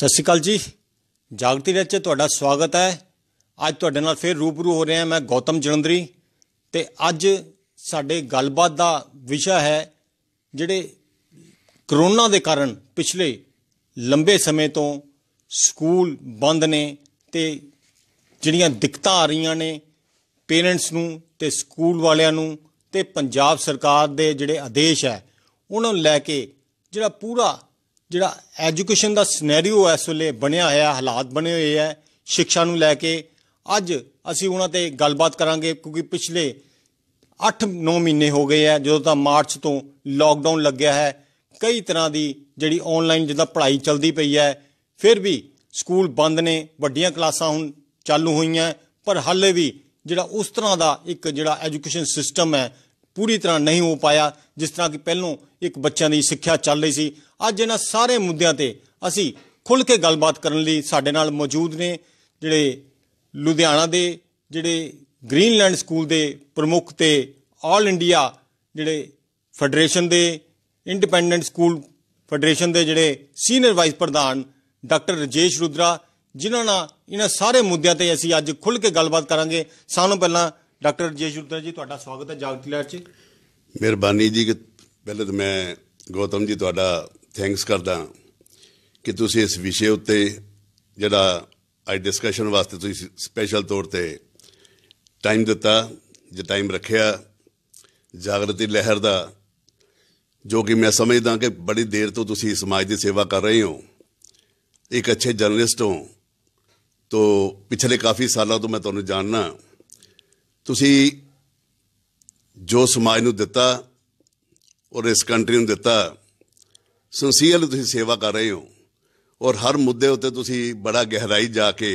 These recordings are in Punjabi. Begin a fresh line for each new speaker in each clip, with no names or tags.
ਸਤਿ ਸ਼੍ਰੀ ਅਕਾਲ ਜੀ ਜਾਗਤੀ ਵਿੱਚ ਤੁਹਾਡਾ ਸਵਾਗਤ ਹੈ ਅੱਜ ਤੁਹਾਡੇ ਨਾਲ ਫੇਰ ਰੂਬਰੂ ਹੋ ਰਿਹਾ ਮੈਂ ਗੌਤਮ ਜਲੰਦਰੀ ਤੇ ਅੱਜ ਸਾਡੇ ਗੱਲਬਾਤ ਦਾ ਵਿਸ਼ਾ ਹੈ ਜਿਹੜੇ ਕਰੋਨਾ ਦੇ ਕਾਰਨ ਪਿਛਲੇ ਲੰਬੇ ਸਮੇਂ ਤੋਂ ਸਕੂਲ ਬੰਦ ਨੇ ਤੇ ਜਿਹੜੀਆਂ ਦਿੱਕਤਾਂ ਆ ਰਹੀਆਂ ਨੇ ਪੇਰੈਂਟਸ ਨੂੰ ਤੇ ਸਕੂਲ ਵਾਲਿਆਂ ਨੂੰ ਤੇ ਪੰਜਾਬ ਸਰਕਾਰ ਦੇ ਜਿਹੜੇ ਆਦੇਸ਼ ਹੈ ਉਹਨਾਂ ਨੂੰ ਲੈ ਕੇ ਜਿਹੜਾ ਪੂਰਾ ਜਿਹੜਾ ਐਜੂਕੇਸ਼ਨ ਦਾ ਸਿਨੈਰੀਓ ਇਸ ਵੇਲੇ ਬਣਿਆ ਹੋਇਆ ਹਾਲਾਤ ਬਣੇ ਹੋਏ ਆ ਸਿੱਖਿਆ ਨੂੰ ਲੈ ਕੇ ਅੱਜ ਅਸੀਂ ਉਹਨਾਂ ਤੇ ਗੱਲਬਾਤ ਕਰਾਂਗੇ ਕਿਉਂਕਿ ਪਿਛਲੇ 8-9 ਮਹੀਨੇ ਹੋ ਗਏ ਆ ਜਦੋਂ ਤਾਂ ਮਾਰਚ ਤੋਂ ਲਾਕਡਾਊਨ ਲੱਗਿਆ ਹੈ ਕਈ ਤਰ੍ਹਾਂ ਦੀ ਜਿਹੜੀ ਆਨਲਾਈਨ ਜਿੱਦਾਂ ਪੜ੍ਹਾਈ ਚੱਲਦੀ ਪਈ ਹੈ ਫਿਰ ਵੀ ਸਕੂਲ ਬੰਦ ਨੇ ਵੱਡੀਆਂ ਕਲਾਸਾਂ ਹੁਣ ਚਾਲੂ ਹੋਈਆਂ ਪਰ ਹਾਲੇ ਵੀ ਜਿਹੜਾ ਉਸ ਤਰ੍ਹਾਂ ਦਾ ਇੱਕ ਜਿਹੜਾ ਐਜੂਕੇਸ਼ਨ ਸਿਸਟਮ ਹੈ ਪੂਰੀ ਤਰ੍ਹਾਂ ਨਹੀਂ ਹੋ ਪਾਇਆ ਜਿਸ ਤਰ੍ਹਾਂ ਕਿ ਪਹਿਲੋਂ ਇੱਕ ਬੱਚਿਆਂ ਦੀ ਸਿੱਖਿਆ ਚੱਲ ਰਹੀ ਸੀ ਅੱਜ ਇਹਨਾਂ ਸਾਰੇ ਮੁੱਦਿਆਂ ਤੇ ਅਸੀਂ ਖੁੱਲ ਕੇ ਗੱਲਬਾਤ ਕਰਨ ਲਈ ਸਾਡੇ ਨਾਲ ਮੌਜੂਦ ਨੇ ਜਿਹੜੇ ਲੁਧਿਆਣਾ ਦੇ ਜਿਹੜੇ ਗ੍ਰੀਨਲੈਂਡ ਸਕੂਲ ਦੇ ਪ੍ਰਮੁੱਖ ਤੇ ਆਲ ਇੰਡੀਆ ਜਿਹੜੇ ਫੈਡਰੇਸ਼ਨ ਦੇ ਇੰਡੀਪੈਂਡੈਂਟ ਸਕੂਲ ਫੈਡਰੇਸ਼ਨ ਦੇ ਜਿਹੜੇ ਸੀਨੀਅਰ ਵਾਈਸ ਪ੍ਰਧਾਨ ਡਾਕਟਰ ਰਜੇਸ਼ ਰੁਦਰਾ ਜਿਨ੍ਹਾਂ ਨਾਲ ਇਹਨਾਂ ਸਾਰੇ ਮੁੱਦਿਆਂ ਤੇ ਅਸੀਂ ਅੱਜ ਖੁੱਲ ਕੇ ਗੱਲਬਾਤ ਕਰਾਂਗੇ ਸਾਨੂੰ ਪਹਿਲਾਂ ਡਾਕਟਰ ਰਜੇਸ਼ ਜੁਲਤਾ ਜੀ ਤੁਹਾਡਾ ਸਵਾਗਤ ਹੈ ਜਾਗਤੀ ਲਹਿਰ 'ਚ
ਮਿਹਰਬਾਨੀ ਜੀ ਕਿ ਪਹਿਲੇ ਤਾਂ ਮੈਂ ਗੌਤਮ ਜੀ ਤੁਹਾਡਾ ਥੈਂਕਸ ਕਰਦਾ ਕਿ ਤੁਸੀਂ ਇਸ ਵਿਸ਼ੇ ਉੱਤੇ ਜਿਹੜਾ ਅੱਜ ਡਿਸਕਸ਼ਨ ਵਾਸਤੇ ਤੁਸੀਂ ਸਪੈਸ਼ਲ ਤੌਰ ਤੇ ਟਾਈਮ ਦਿੱਤਾ ਜੇ ਟਾਈਮ ਰੱਖਿਆ ਜਾਗਰਤੀ ਲਹਿਰ ਦਾ ਜੋ ਕਿ ਮੈਂ ਸਮਝਦਾ ਕਿ ਬੜੀ ਦੇਰ ਤੋਂ ਤੁਸੀਂ ਸਮਾਜ ਦੀ ਸੇਵਾ ਕਰ ਰਹੇ ਹੋ ਇੱਕ ਅੱਛੇ ਜਰਨਲਿਸਟ ਹੋ ਤੋ ਪਿਛਲੇ ਕਾਫੀ ਸਾਲਾਂ ਤੋਂ ਮੈਂ ਤੁਹਾਨੂੰ ਜਾਣਨਾ ਤੁਸੀਂ ਜੋ ਸਮਾਜ ਨੂੰ ਦਿੱਤਾ ਔਰ ਇਸ ਕੰਟਰੀ ਨੂੰ ਦਿੱਤਾ ਸੰਸੀਅਲ ਤੁਸੀਂ ਸੇਵਾ ਕਰ ਰਹੇ ਹੋ ਔਰ ਹਰ ਮੁੱਦੇ ਉੱਤੇ ਤੁਸੀਂ ਬੜਾ ਗਹਿਰਾਈ ਜਾ ਕੇ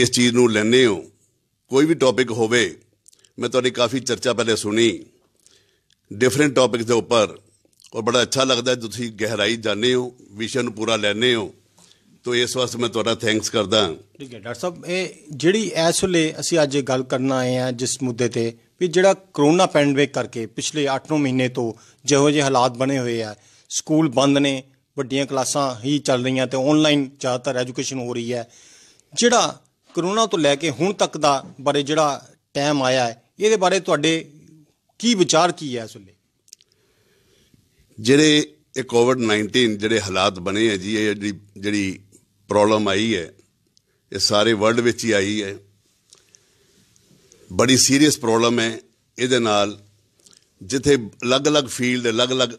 ਇਸ ਚੀਜ਼ ਨੂੰ ਲੈਣੇ ਹੋ ਕੋਈ ਵੀ ਟੌਪਿਕ ਹੋਵੇ ਮੈਂ ਤੁਹਾਡੀ ਕਾਫੀ ਚਰਚਾ ਪਹਿਲੇ ਸੁਣੀ ਡਿਫਰੈਂਟ ਟੌਪਿਕਸ ਦੇ ਉੱਪਰ ਔਰ ਬੜਾ ਅੱਛਾ ਲੱਗਦਾ ਤੁਸੀਂ ਗਹਿਰਾਈ ਜਾਣੇ ਹੋ ਵਿਸ਼ੇ ਨੂੰ ਪੂਰਾ ਲੈਣੇ ਹੋ ਤੋ ਇਸ ਵਾਸਤੇ ਮੈਂ ਤੁਹਾਡਾ ਥੈਂਕਸ ਕਰਦਾ
ਠੀਕ ਹੈ ਡਾਕਟਰ ਸਾਹਿਬ ਇਹ ਜਿਹੜੀ ਇਸ ਵੇਲੇ ਅਸੀਂ ਅੱਜ ਗੱਲ ਕਰਨ ਆਏ ਆ ਜਿਸ ਮੁੱਦੇ ਤੇ ਵੀ ਜਿਹੜਾ ਕਰੋਨਾ ਪੈਂਡੈਮਿਕ ਕਰਕੇ ਪਿਛਲੇ 8-9 ਮਹੀਨੇ ਤੋਂ ਜਿਹੋ ਜਿਹੇ ਹਾਲਾਤ ਬਣੇ ਹੋਏ ਆ ਸਕੂਲ ਬੰਦ ਨੇ ਵੱਡੀਆਂ ਕਲਾਸਾਂ ਹੀ ਚੱਲ ਰਹੀਆਂ ਤੇ ਆਨਲਾਈਨ ਜ਼ਿਆਦਾਤਰ ਐਜੂਕੇਸ਼ਨ ਹੋ ਰਹੀ ਹੈ ਜਿਹੜਾ ਕਰੋਨਾ ਤੋਂ ਲੈ ਕੇ ਹੁਣ ਤੱਕ ਦਾ ਬਾਰੇ ਜਿਹੜਾ ਟਾਈਮ ਆਇਆ ਹੈ ਇਹਦੇ ਬਾਰੇ ਤੁਹਾਡੇ ਕੀ ਵਿਚਾਰ ਕੀ ਹੈ ਇਸ ਵੇਲੇ
ਜਿਹੜੇ ਇਹ ਕੋਵਿਡ 19 ਜਿਹੜੇ ਹਾਲਾਤ ਬਣੇ ਆ ਜੀ ਇਹ ਜਿਹੜੀ ਪ੍ਰੋਬਲਮ ਆਈ ਹੈ ਇਹ ਸਾਰੇ ਵਰਲਡ ਵਿੱਚ ਹੀ ਆਈ ਹੈ ਬੜੀ ਸੀਰੀਅਸ ਪ੍ਰੋਬਲਮ ਹੈ ਇਹਦੇ ਨਾਲ ਜਿੱਥੇ ਅਲੱਗ-ਅਲੱਗ ਫੀਲਡ ਅਲੱਗ-ਅਲੱਗ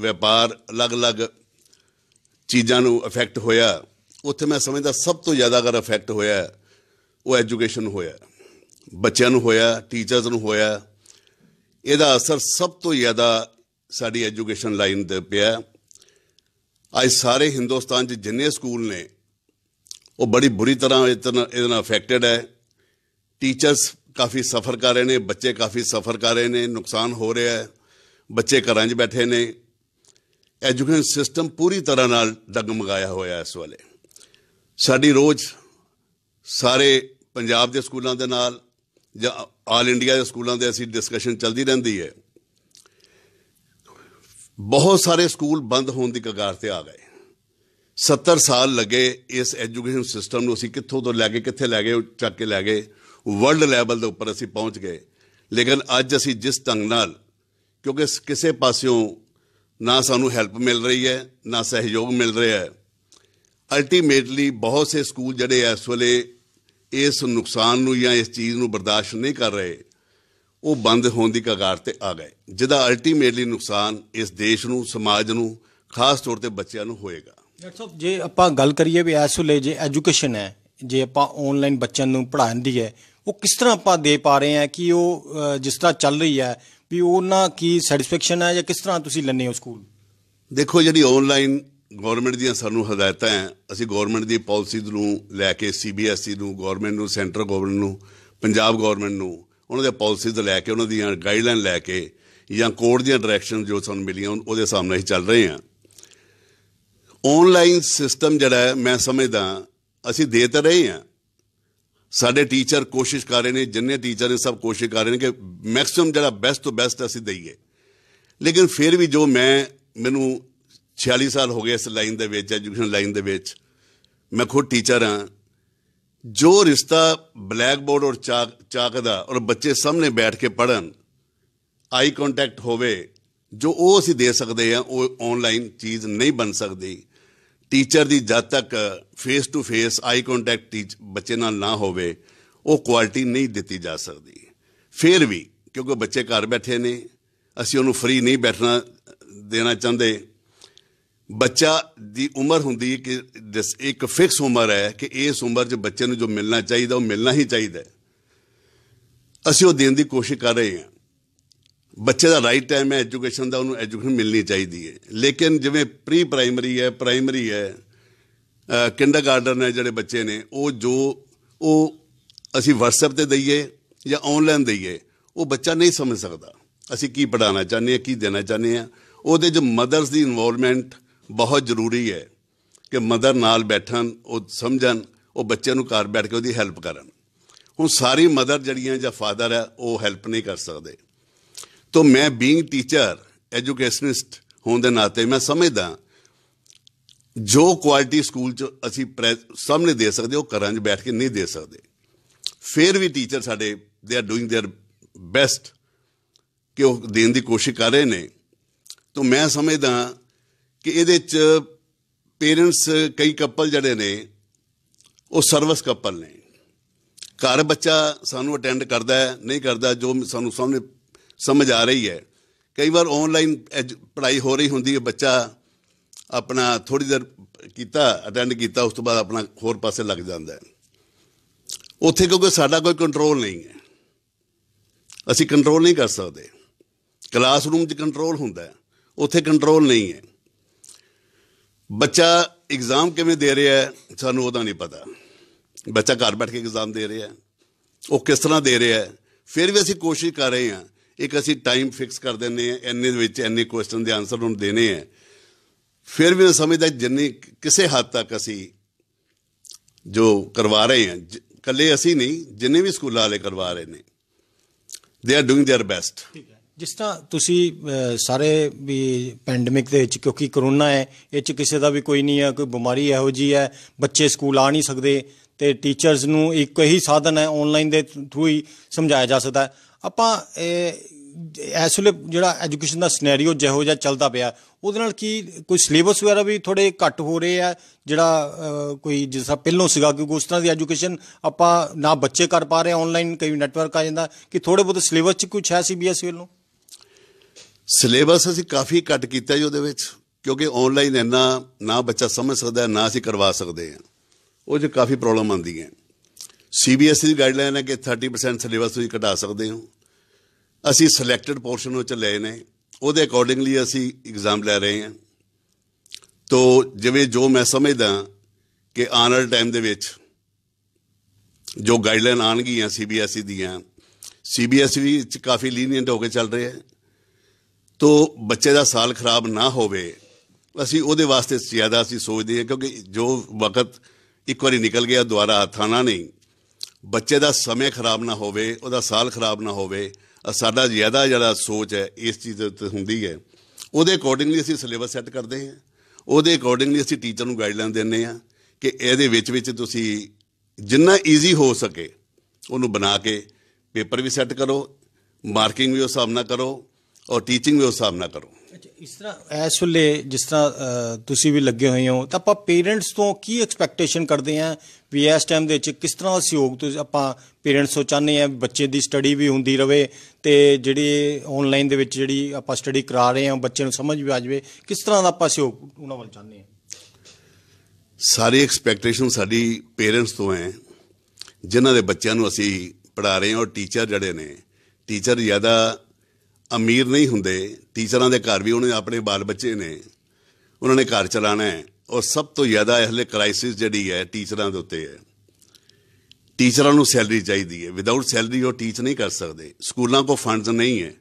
ਵਪਾਰ ਅਲੱਗ-ਅਲੱਗ ਚੀਜ਼ਾਂ ਨੂੰ ਇਫੈਕਟ ਹੋਇਆ ਉੱਥੇ ਮੈਂ ਸਮਝਦਾ ਸਭ ਤੋਂ ਜ਼ਿਆਦਾ ਅਗਰ ਇਫੈਕਟ ਹੋਇਆ ਉਹ ਐਜੂਕੇਸ਼ਨ ਹੋਇਆ ਬੱਚਿਆਂ ਨੂੰ ਹੋਇਆ ਟੀਚਰਸ ਨੂੰ ਹੋਇਆ ਇਹਦਾ ਅਸਰ ਸਭ ਤੋਂ ਜ਼ਿਆਦਾ ਸਾਡੀ ਐਜੂਕੇਸ਼ਨ ਲਾਈਨ ਤੇ ਪਿਆ ਅੱਜ ਸਾਰੇ ਹਿੰਦੁਸਤਾਨ 'ਚ ਜਿੰਨੇ ਸਕੂਲ ਨੇ ਉਹ ਬੜੀ ਬੁਰੀ ਤਰ੍ਹਾਂ ਇਤਨਾ ਇਹਦੇ ਅਫੈਕਟਡ ਹੈ ਟੀਚਰਸ ਕਾਫੀ ਸਫਰ ਕਰ ਰਹੇ ਨੇ ਬੱਚੇ ਕਾਫੀ ਸਫਰ ਕਰ ਰਹੇ ਨੇ ਨੁਕਸਾਨ ਹੋ ਰਿਹਾ ਹੈ ਬੱਚੇ ਘਰਾਂ 'ਚ ਬੈਠੇ ਨੇ ਐਜੂਕੇਸ਼ਨ ਸਿਸਟਮ ਪੂਰੀ ਤਰ੍ਹਾਂ ਨਾਲ ਡਗਮਗਾਇਆ ਹੋਇਆ ਇਸ ਵੇਲੇ ਸਾਡੀ ਰੋਜ਼ ਸਾਰੇ ਪੰਜਾਬ ਦੇ ਸਕੂਲਾਂ ਦੇ ਨਾਲ ਜਾਂ ਆਲ ਇੰਡੀਆ ਦੇ ਸਕੂਲਾਂ ਦੇ ਅਸੀਂ ਡਿਸਕਸ਼ਨ ਚੱਲਦੀ ਰਹਿੰਦੀ ਹੈ ਬਹੁਤ ਸਾਰੇ ਸਕੂਲ ਬੰਦ ਹੋਣ ਦੀ ਕਗਾਰ ਤੇ ਆ ਗਏ 70 ਸਾਲ ਲੱਗੇ ਇਸ ਐਜੂਕੇਸ਼ਨ ਸਿਸਟਮ ਨੂੰ ਅਸੀਂ ਕਿੱਥੋਂ ਤੋਂ ਲੈ ਕੇ ਕਿੱਥੇ ਲੈ ਗਏ ਚੱਕ ਕੇ ਲੈ ਗਏ ਵਰਲਡ ਲੈਵਲ ਦੇ ਉੱਪਰ ਅਸੀਂ ਪਹੁੰਚ ਗਏ ਲੇਕਿਨ ਅੱਜ ਅਸੀਂ ਜਿਸ ਤੰਗ ਨਾਲ ਕਿਉਂਕਿ ਕਿਸੇ ਪਾਸਿਓਂ ਨਾ ਸਾਨੂੰ ਹੈਲਪ ਮਿਲ ਰਹੀ ਹੈ ਨਾ ਸਹਿਯੋਗ ਮਿਲ ਰਿਹਾ ਹੈ ਅਲਟੀਮੇਟਲੀ ਬਹੁਤ ਸੇ ਸਕੂਲ ਜਿਹੜੇ ਇਸ ਵੇਲੇ ਇਸ ਨੁਕਸਾਨ ਨੂੰ ਜਾਂ ਇਸ ਚੀਜ਼ ਨੂੰ ਬਰਦਾਸ਼ਤ ਨਹੀਂ ਕਰ ਰਹੇ ਉਹ ਬੰਦ ਹੋਣ ਦੀ ਕਗਾਰ ਤੇ ਆ ਗਏ ਜਿਹਦਾ ਅਲਟੀਮੇਟਲੀ ਨੁਕਸਾਨ ਇਸ ਦੇਸ਼ ਨੂੰ ਸਮਾਜ ਨੂੰ ਖਾਸ ਤੌਰ ਤੇ ਬੱਚਿਆਂ ਨੂੰ ਹੋਏਗਾ
ਡਾਕਟਰ ਸਾਹਿਬ ਜੇ ਆਪਾਂ ਗੱਲ ਕਰੀਏ ਵੀ ਇਸ ਲਈ ਜੇ ਐਜੂਕੇਸ਼ਨ ਹੈ ਜੇ ਆਪਾਂ ਆਨਲਾਈਨ ਬੱਚਿਆਂ ਨੂੰ ਪੜ੍ਹਾਉਂਦੀ ਦੀ ਹੈ ਉਹ ਕਿਸ ਤਰ੍ਹਾਂ ਆਪਾਂ ਦੇ ਪਾ ਰਹੇ ਹਾਂ ਕਿ ਉਹ ਜਿਸ ਤਰ੍ਹਾਂ ਚੱਲ ਰਹੀ ਹੈ ਵੀ ਉਹਨਾਂ ਕੀ ਸੈਟੀਸਫੈਕਸ਼ਨ ਹੈ ਜਾਂ ਕਿਸ ਤਰ੍ਹਾਂ ਤੁਸੀਂ ਲੈਣੇ ਹੋ ਸਕੂਲ
ਦੇਖੋ ਜਿਹੜੀ ਆਨਲਾਈਨ ਗਵਰਨਮੈਂਟ ਦੀਆਂ ਸਾਨੂੰ ਹਦਾਇਤਾਂ ਹੈ ਅਸੀਂ ਗਵਰਨਮੈਂਟ ਦੀ ਪਾਲਿਸੀ ਨੂੰ ਲੈ ਕੇ ਸੀਬੀਐਸਈ ਨੂੰ ਗਵਰਨਮੈਂਟ ਨੂੰ ਸੈਂਟਰ ਗਵਰਨਮੈਂਟ ਨੂੰ ਪੰਜਾਬ ਗਵਰਨਮੈਂਟ ਨੂੰ ਉਹਨਾਂ ਦੇ ਪਾਲਿਸੀਜ਼ ਲੈ ਕੇ ਉਹਨਾਂ ਦੀਆਂ ਗਾਈਡਲਾਈਨ ਲੈ ਕੇ ਜਾਂ ਕੋਰਟ ਦੀਆਂ ਡਾਇਰੈਕਸ਼ਨ ਜੋ ਸਾਨੂੰ ਮਿਲੀਆਂ ਉਹਦੇ ਸਾਹਮਣੇ ਹੀ ਚੱਲ ਰਹੇ ਹਾਂ ਆਨਲਾਈਨ ਸਿਸਟਮ ਜਿਹੜਾ ਮੈਂ ਸਮਝਦਾ ਅਸੀਂ ਦੇ ਤਾਂ ਰਹੇ ਹਾਂ ਸਾਡੇ ਟੀਚਰ ਕੋਸ਼ਿਸ਼ ਕਰ ਰਹੇ ਨੇ ਜਿੰਨੇ ਟੀਚਰ ਨੇ ਸਭ ਕੋਸ਼ਿਸ਼ ਕਰ ਰਹੇ ਨੇ ਕਿ ਮੈਕਸਿਮਮ ਜਿਹੜਾ ਬੈਸਟ ਤੋਂ ਬੈਸਟ ਅਸੀਂ ਦਈਏ ਲੇਕਿਨ ਫਿਰ ਵੀ ਜੋ ਮੈਂ ਮੈਨੂੰ 46 ਸਾਲ ਹੋ ਗਏ ਇਸ ਲਾਈਨ ਦੇ ਵਿੱਚ ਐਜੂਕੇਸ਼ਨ ਲਾਈਨ ਦੇ ਵਿੱਚ ਮੈਂ ਖੁਦ ਟੀਚਰ ਹਾਂ ਜੋ ਰਿਸ਼ਤਾ ਬਲੈਕ ਬੋਰਡ ਔਰ ਚਾਕ ਚਾਕ ਦਾ ਔਰ ਬੱਚੇ ਸਾਹਮਣੇ ਬੈਠ ਕੇ ਪੜਨ ਆਈ ਕੰਟੈਕਟ ਹੋਵੇ ਜੋ ਉਹ ਅਸੀਂ ਦੇ ਸਕਦੇ ਆ ਉਹ ਆਨਲਾਈਨ ਚੀਜ਼ ਨਹੀਂ ਬਣ ਸਕਦੀ ਟੀਚਰ ਦੀ ਜਦ ਤੱਕ face to face eye contact ਬੱਚੇ ਨਾਲ ਨਾ ਹੋਵੇ ਉਹ ਕੁਆਲਿਟੀ ਨਹੀਂ ਦਿੱਤੀ ਜਾ ਸਕਦੀ ਫਿਰ ਵੀ ਕਿਉਂਕਿ ਬੱਚੇ ਘਰ ਬੈਠੇ ਨੇ ਅਸੀਂ ਉਹਨੂੰ ਫ੍ਰੀ ਨਹੀਂ ਬੈਠਣਾ ਦੇਣਾ ਚਾਹੁੰਦੇ ਬੱਚਾ ਦੀ ਉਮਰ ਹੁੰਦੀ ਕਿ ਇੱਕ ਫਿਕਸ ਉਮਰ ਹੈ ਕਿ ਇਸ ਉਮਰ 'ਚ ਬੱਚੇ ਨੂੰ ਜੋ ਮਿਲਣਾ ਚਾਹੀਦਾ ਉਹ ਮਿਲਣਾ ਹੀ ਚਾਹੀਦਾ ਅਸੀਂ ਉਹ ਦੇਣ ਦੀ ਕੋਸ਼ਿਸ਼ ਕਰ ਰਹੇ ਹਾਂ ਬੱਚੇ ਦਾ ਰਾਈਟ ਟਾਈਮ ਹੈ ਐਜੂਕੇਸ਼ਨ ਦਾ ਉਹਨੂੰ ਐਜੂਕੇਸ਼ਨ ਮਿਲਣੀ ਚਾਹੀਦੀ ਹੈ ਲੇਕਿਨ ਜਿਵੇਂ ਪ੍ਰੀ ਪ੍ਰਾਇਮਰੀ ਹੈ ਪ੍ਰਾਇਮਰੀ ਹੈ ਕਿੰਡਰਗਾਰਡਨ ਹੈ ਜਿਹੜੇ ਬੱਚੇ ਨੇ ਉਹ ਜੋ ਉਹ ਅਸੀਂ WhatsApp ਤੇ ਦਈਏ ਜਾਂ ਆਨਲਾਈਨ ਦਈਏ ਉਹ ਬੱਚਾ ਨਹੀਂ ਸਮਝ ਸਕਦਾ ਅਸੀਂ ਕੀ ਪੜਾਉਣਾ ਚਾਹੁੰਦੇ ਆ ਕੀ ਦੇਣਾ ਚਾਹੁੰਦੇ ਆ ਉਹਦੇ ਜੋ ਮਦਰਸ ਦੀ ਇਨਵੋਲਵਮੈਂਟ ਬਹੁਤ ਜ਼ਰੂਰੀ ਹੈ ਕਿ ਮਦਰ ਨਾਲ ਬੈਠਣ ਉਹ ਸਮਝਣ ਉਹ ਬੱਚੇ ਨੂੰ ਘਰ ਬੈਠ ਕੇ ਉਹਦੀ ਹੈਲਪ ਕਰਨ ਹੁਣ ਸਾਰੀ ਮਦਰ ਜਿਹੜੀਆਂ ਜਾਂ ਫਾਦਰ ਹੈ ਉਹ ਹੈਲਪ ਨਹੀਂ ਕਰ ਸਕਦੇ ਤੋਂ ਮੈਂ ਬੀਇੰਗ ਟੀਚਰ ਐਜੂਕੇਸ਼ਨਿਸਟ ਹੋਣ ਦੇ ਨਾਤੇ ਮੈਂ ਸਮਝਦਾ ਜੋ ਕੁਆਲਿਟੀ ਸਕੂਲ ਚ ਅਸੀਂ ਸਾਹਮਣੇ ਦੇ ਸਕਦੇ ਉਹ ਕਰਾਂ 'ਚ ਬੈਠ ਕੇ ਨਹੀਂ ਦੇ ਸਕਦੇ ਫਿਰ ਵੀ ਟੀਚਰ ਸਾਡੇ ਦੇ ਆਰ ਡੂਇੰਗ देयर ਬੈਸਟ ਕਿ ਉਹ ਦੇਣ ਦੀ ਕੋਸ਼ਿਸ਼ ਕਰ ਰਹੇ ਨੇ ਤੋਂ ਮੈਂ ਸਮਝਦਾ ਕਿ ਇਹਦੇ 'ਚ ਪੇਰੈਂਟਸ ਕਈ ਕਪਲ ਜਿਹੜੇ ਨੇ ਉਹ ਸਰਵਿਸ ਕਪਲ ਨੇ ਘਰ ਬੱਚਾ ਸਾਨੂੰ ਅਟੈਂਡ ਕਰਦਾ ਹੈ ਨਹੀਂ ਕਰਦਾ ਜੋ ਸਾਨੂੰ ਸਾਹਮਣੇ ਸਮਝ ਆ ਰਹੀ ਹੈ ਕਈ ਵਾਰ ਆਨਲਾਈਨ ਪੜ੍ਹਾਈ ਹੋ ਰਹੀ ਹੁੰਦੀ ਹੈ ਬੱਚਾ ਆਪਣਾ ਥੋੜੀ ਦਰ ਕੀਤਾ ਅਟੈਂਡ ਕੀਤਾ ਉਸ ਤੋਂ ਬਾਅਦ ਆਪਣਾ ਹੋਰ ਪਾਸੇ ਲੱਗ ਜਾਂਦਾ ਹੈ ਉੱਥੇ ਕਿਉਂਕਿ ਸਾਡਾ ਕੋਈ ਕੰਟਰੋਲ ਨਹੀਂ ਹੈ ਅਸੀਂ ਕੰਟਰੋਲ ਨਹੀਂ ਕਰ ਸਕਦੇ ਕਲਾਸਰੂਮ 'ਚ ਕੰਟਰੋਲ ਹੁੰਦਾ ਹੈ ਉੱਥੇ ਕੰਟਰੋਲ ਨਹੀਂ ਹੈ ਬੱਚਾ ਐਗਜ਼ਾਮ ਕਿਵੇਂ ਦੇ ਰਿਹਾ ਹੈ ਸਾਨੂੰ ਉਹਦਾ ਨਹੀਂ ਪਤਾ ਬੱਚਾ ਘਰ ਬੈਠ ਕੇ ਐਗਜ਼ਾਮ ਦੇ ਰਿਹਾ ਹੈ ਉਹ ਕਿਸ ਤਰ੍ਹਾਂ ਦੇ ਰਿਹਾ ਹੈ ਫਿਰ ਵੀ ਅਸੀਂ ਕੋਸ਼ਿਸ਼ ਕਰ ਰਹੇ ਹਾਂ ਇੱਕ ਅਸੀਂ ਟਾਈਮ ਫਿਕਸ ਕਰ ਦਿੰਨੇ ਆ ਇੰਨੇ ਵਿੱਚ ਇੰਨੇ ਕੁਐਸਚਨ ਦੇ ਆਨਸਰ ਨੂੰ ਦੇਣੇ ਆ ਫਿਰ ਵੀ ਮੈਂ ਸਮਝਦਾ ਜਿੰਨੇ ਕਿਸੇ ਹੱਦ ਤੱਕ ਅਸੀਂ ਜੋ ਕਰਵਾ ਰਹੇ ਹਾਂ ਕੱਲੇ ਅਸੀਂ ਨਹੀਂ ਜਿੰਨੇ ਵੀ ਸਕੂਲਾਂ ਵਾਲੇ ਕਰਵਾ ਰਹੇ ਨੇ ਦੇ ਆਰ ਡੂਇੰਗ देयर ਬੈਸਟ
ਜਿਸ ਤਰ੍ਹਾਂ ਤੁਸੀਂ ਸਾਰੇ ਵੀ ਪੈਂਡੈਮਿਕ ਦੇ ਵਿੱਚ ਕਿਉਂਕਿ ਕਰੋਨਾ ਹੈ ਇਹ ਚ ਕਿਸੇ ਦਾ ਵੀ ਕੋਈ ਨਹੀਂ ਹੈ ਕੋਈ ਬਿਮਾਰੀ ਇਹੋ ਜੀ ਹੈ ਬੱਚੇ ਸਕੂਲ ਆ ਨਹੀਂ ਸਕਦੇ ਤੇ ਟੀਚਰਸ ਨੂੰ ਇੱਕ ਹੀ ਸਾਧਨ ਹੈ ਆਨਲਾਈਨ ਦੇ ਥਰੂ ਹੀ ਸਮਝਾਇਆ ਜਾ ਸਕਦਾ ਹੈ ਆਪਾਂ ਇਸ ਵੇਲੇ ਜਿਹੜਾ ਐਜੂਕੇਸ਼ਨ ਦਾ ਸਿਨੈਰੀਓ ਜਿਹੋ ਜਿਹਾ ਚੱਲਦਾ ਪਿਆ ਉਹਦੇ ਨਾਲ ਕੀ ਕੋਈ ਸਿਲੇਬਸ ਵਗੈਰਾ ਵੀ ਥੋੜੇ ਘੱਟ ਹੋ ਰਹੇ ਆ ਜਿਹੜਾ ਕੋਈ ਜਿਸਾ ਤਰ੍ਹਾਂ ਪਹਿਲਾਂ ਸੀਗਾ ਕਿ ਉਸ ਤਰ੍ਹਾਂ ਦੀ ਐਜੂਕੇਸ਼ਨ ਆਪਾਂ ਨਾ ਬੱਚੇ ਕਰ ਪਾ ਰਹੇ ਆਨਲਾਈਨ ਕਈ ਨੈਟਵਰਕ ਆ ਜਾਂਦਾ ਕਿ ਥੋੜੇ ਬਹੁਤ ਸਿਲੇਬਸ 'ਚ ਕੁਝ ਹੈ ਸੀਬੀਐਸਈ ਵੱਲੋਂ
ਸਿਲੇਬਸ ਅਸੀਂ ਕਾਫੀ ਘੱਟ ਕੀਤਾ ਜੀ ਉਹਦੇ ਵਿੱਚ ਕਿਉਂਕਿ ਆਨਲਾਈਨ ਇੰਨਾ ਨਾ ਬੱਚਾ ਸਮਝ ਸਕਦਾ ਨਾ ਅਸੀਂ ਕਰਵਾ ਸਕਦੇ ਆ ਉਹ ਜੋ ਕਾਫੀ ਪ੍ਰੋਬਲਮ ਆਉਂਦੀ ਹੈ ਸੀਬੀਐਸਈ ਦੀ ਗਾਈਡਲਾਈਨ ਹੈ ਕਿ 30% ਸਿਲੇਬਸ ਤੁਸੀਂ ਘਟਾ ਸਕਦੇ ਹੋ ਅਸੀਂ ਸਿਲੈਕਟਡ ਪੋਰਸ਼ਨ ਵਿੱਚ ਲਏ ਨੇ ਉਹਦੇ ਅਕੋਰਡਿੰਗਲੀ ਅਸੀਂ ਐਗਜ਼ਾਮ ਲੈ ਰਹੇ ਹਾਂ ਤੋਂ ਜਿਵੇਂ ਜੋ ਮੈਂ ਸਮਝਦਾ ਕਿ ਆਨਰ ਟਾਈਮ ਦੇ ਵਿੱਚ ਜੋ ਗਾਈਡਲਾਈਨ ਆਣਗੀਆਂ ਸੀਬੀਐਸਈ ਦੀਆਂ ਸੀਬੀਐਸਈ ਵਿੱਚ ਕਾਫੀ ਲੀਨੀਅੰਟ ਹੋ ਕੇ ਚੱਲ ਰਹੇ ਹੈ ਤੋਂ ਬੱਚੇ ਦਾ ਸਾਲ ਖਰਾਬ ਨਾ ਹੋਵੇ ਅਸੀਂ ਉਹਦੇ ਵਾਸਤੇ ਜ਼ਿਆਦਾ ਅਸੀਂ ਸੋਚਦੇ ਹਾਂ ਕਿਉਂਕਿ ਜੋ ਵਕਤ ਇੱਕ ਵਾਰੀ ਨਿਕਲ ਗਿਆ ਦੁਬਾਰਾ ਹੱਥ ਨਹੀਂ ਬੱਚੇ ਦਾ ਸਮੇਂ ਖਰਾਬ ਨਾ ਹੋਵੇ ਉਹਦਾ ਸਾਲ ਖਰਾਬ ਨਾ ਹੋਵੇ ਸਾਡਾ ਜ਼ਿਆਦਾ ਜਿਹੜਾ ਸੋਚ ਹੈ ਇਸ ਚੀਜ਼ ਦੇ ਉੱਤੇ ਹੁੰਦੀ ਹੈ ਉਹਦੇ ਅਕੋਰਡਿੰਗਲੀ ਅਸੀਂ ਸਿਲੇਬਸ ਸੈੱਟ ਕਰਦੇ ਹਾਂ ਉਹਦੇ ਅਕੋਰਡਿੰਗਲੀ ਅਸੀਂ ਟੀਚਰ ਨੂੰ ਗਾਈਡਲਾਈਨ ਦਿੰਨੇ ਆ ਕਿ ਇਹਦੇ ਵਿੱਚ ਵਿੱਚ ਤੁਸੀਂ ਜਿੰਨਾ ਈਜ਼ੀ ਹੋ ਸਕੇ ਉਹਨੂੰ ਬਣਾ ਕੇ ਪੇਪਰ ਵੀ ਸੈੱਟ ਕਰੋ ਮਾਰਕਿੰਗ ਵੀ ਉਸ ਹਿਸਾਬ ਨਾਲ ਕਰੋ ਔਰ ਟੀਚਿੰਗ ਵੀ ਉਸ ਹਿਸਾਬ ਨਾਲ ਕਰੋ
ਇਸ ਤਰ੍ਹਾਂ ਇਸ ਵੇਲੇ ਜਿਸ ਤਰ੍ਹਾਂ ਤੁਸੀਂ ਵੀ ਲੱਗੇ ਹੋਏ ਹੋ ਤਾਂ ਆਪਾਂ ਪੇਰੈਂਟਸ ਤੋਂ ਕੀ ਐਕਸਪੈਕਟੇਸ਼ਨ ਕਰਦੇ ਆ ਵੀ ਇਸ ਟਾਈਮ ਦੇ ਵਿੱਚ ਕਿਸ ਤਰ੍ਹਾਂ ਦਾ ਸਹਿਯੋਗ ਤੁਸੀਂ ਆਪਾਂ ਪੇਰੈਂਟਸ ਤੋਂ ਚਾਹੁੰਦੇ ਆ ਬੱਚੇ ਦੀ ਸਟੱਡੀ ਵੀ ਹੁੰਦੀ ਰਵੇ ਤੇ ਜਿਹੜੀ ਆਨਲਾਈਨ ਦੇ ਵਿੱਚ ਜਿਹੜੀ ਆਪਾਂ ਸਟੱਡੀ ਕਰਾ ਰਹੇ ਆ ਬੱਚੇ ਨੂੰ ਸਮਝ ਵੀ ਆ ਜਾਵੇ ਕਿਸ ਤਰ੍ਹਾਂ ਦਾ ਆਪਾਂ ਸਹਿਯੋਗ ਉਹਨਾਂ ਵੱਲ ਚਾਹੁੰਦੇ ਆ
ਸਾਰੀ ਐਕਸਪੈਕਟੇਸ਼ਨ ਸਾਡੀ ਪੇਰੈਂਟਸ ਤੋਂ ਹੈ ਜਿਨ੍ਹਾਂ ਦੇ ਬੱਚਿਆਂ ਨੂੰ ਅਸੀਂ ਪੜਾ ਰਹੇ ਹਾਂ ਔਰ ਟੀਚਰ ਜਿਹੜੇ ਨੇ ਟੀਚਰ ਜ਼ਿਆਦਾ ਅਮੀਰ ਨਹੀਂ ਹੁੰਦੇ ਟੀਚਰਾਂ ਦੇ ਘਰ ਵੀ ਉਹਨੇ ਆਪਣੇ ਬਾਲ ਬੱਚੇ ਨੇ ਉਹਨਾਂ ਨੇ ਘਰ ਚਲਾਣਾ ਹੈ ਔਰ ਸਭ ਤੋਂ ਜ਼ਿਆਦਾ ਲੈ ਕ੍ਰਾਈਸਿਸ ਜਿਹੜੀ ਹੈ ਟੀਚਰਾਂ ਦੇ ਉੱਤੇ ਹੈ ਟੀਚਰਾਂ ਨੂੰ ਸੈਲਰੀ ਚਾਹੀਦੀ ਹੈ ਵਿਦਆਊਟ ਸੈਲਰੀ ਉਹ ਟੀਚ ਨਹੀਂ ਕਰ ਸਕਦੇ ਸਕੂਲਾਂ ਕੋ ਫੰਡਸ ਨਹੀਂ ਹੈ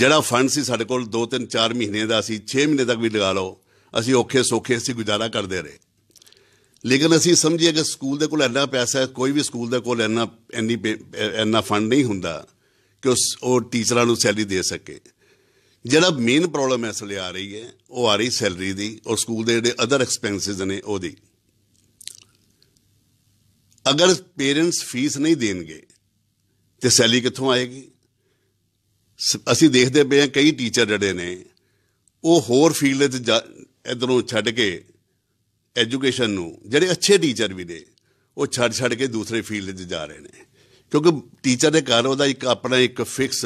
ਜਿਹੜਾ ਫੰਡ ਸੀ ਸਾਡੇ ਕੋਲ 2 3 4 ਮਹੀਨੇ ਦਾ ਸੀ 6 ਮਹੀਨੇ ਤੱਕ ਵੀ ਲਗਾ ਲਓ ਅਸੀਂ ਔਖੇ ਸੋਖੇ ਅਸੀਂ ਗੁਜ਼ਾਰਾ ਕਰਦੇ ਰਹੇ ਲੇਕਿਨ ਅਸੀਂ ਸਮਝੀਏ ਕਿ ਸਕੂਲ ਦੇ ਕੋਲ ਇੰਨਾ ਪੈਸਾ ਹੈ ਕੋਈ ਵੀ ਸਕੂਲ ਦੇ ਕੋਲ ਇੰਨਾ ਇੰਨੀ ਇੰਨਾ ਫੰਡ ਨਹੀਂ ਹੁੰਦਾ ਕਿ ਉਸ ਉਹ ਟੀਚਰਾਂ ਨੂੰ ਸੈਲਰੀ ਦੇ ਸਕੇ ਜਿਹੜਾ ਮੇਨ ਪ੍ਰੋਬਲਮ ਇਸ ਲਈ ਆ ਰਹੀ ਹੈ ਉਹ ਆ ਰਹੀ ਸੈਲਰੀ ਦੀ ਔਰ ਸਕੂਲ ਦੇ ਜਿਹੜੇ ਅਦਰ ਐਕਸਪੈਂਸਸ ਨੇ ਉਹਦੀ ਅਗਰ ਪੇਰੈਂਟਸ ਫੀਸ ਨਹੀਂ ਦੇਣਗੇ ਤੇ ਸੈਲਰੀ ਕਿੱਥੋਂ ਆਏਗੀ ਅਸੀਂ ਦੇਖਦੇ ਪਏ ਹਾਂ ਕਈ ਟੀਚਰ ਜਿਹੜੇ ਨੇ ਉਹ ਹੋਰ ਫੀਲਡ ਵਿੱਚ ਇਧਰੋਂ ਛੱਡ ਕੇ ਐਜੂਕੇਸ਼ਨ ਨੂੰ ਜਿਹੜੇ ਅੱਛੇ ਟੀਚਰ ਵੀ ਨੇ ਉਹ ਛੱਡ ਛੱਡ ਕੇ ਦੂਸਰੇ ਫੀਲਡ 'ਚ ਜਾ ਰਹੇ ਨੇ ਕਿਉਂਕਿ ਟੀਚਰ ਦੇ ਘਰ ਉਹਦਾ ਇੱਕ ਆਪਣਾ ਇੱਕ ਫਿਕਸ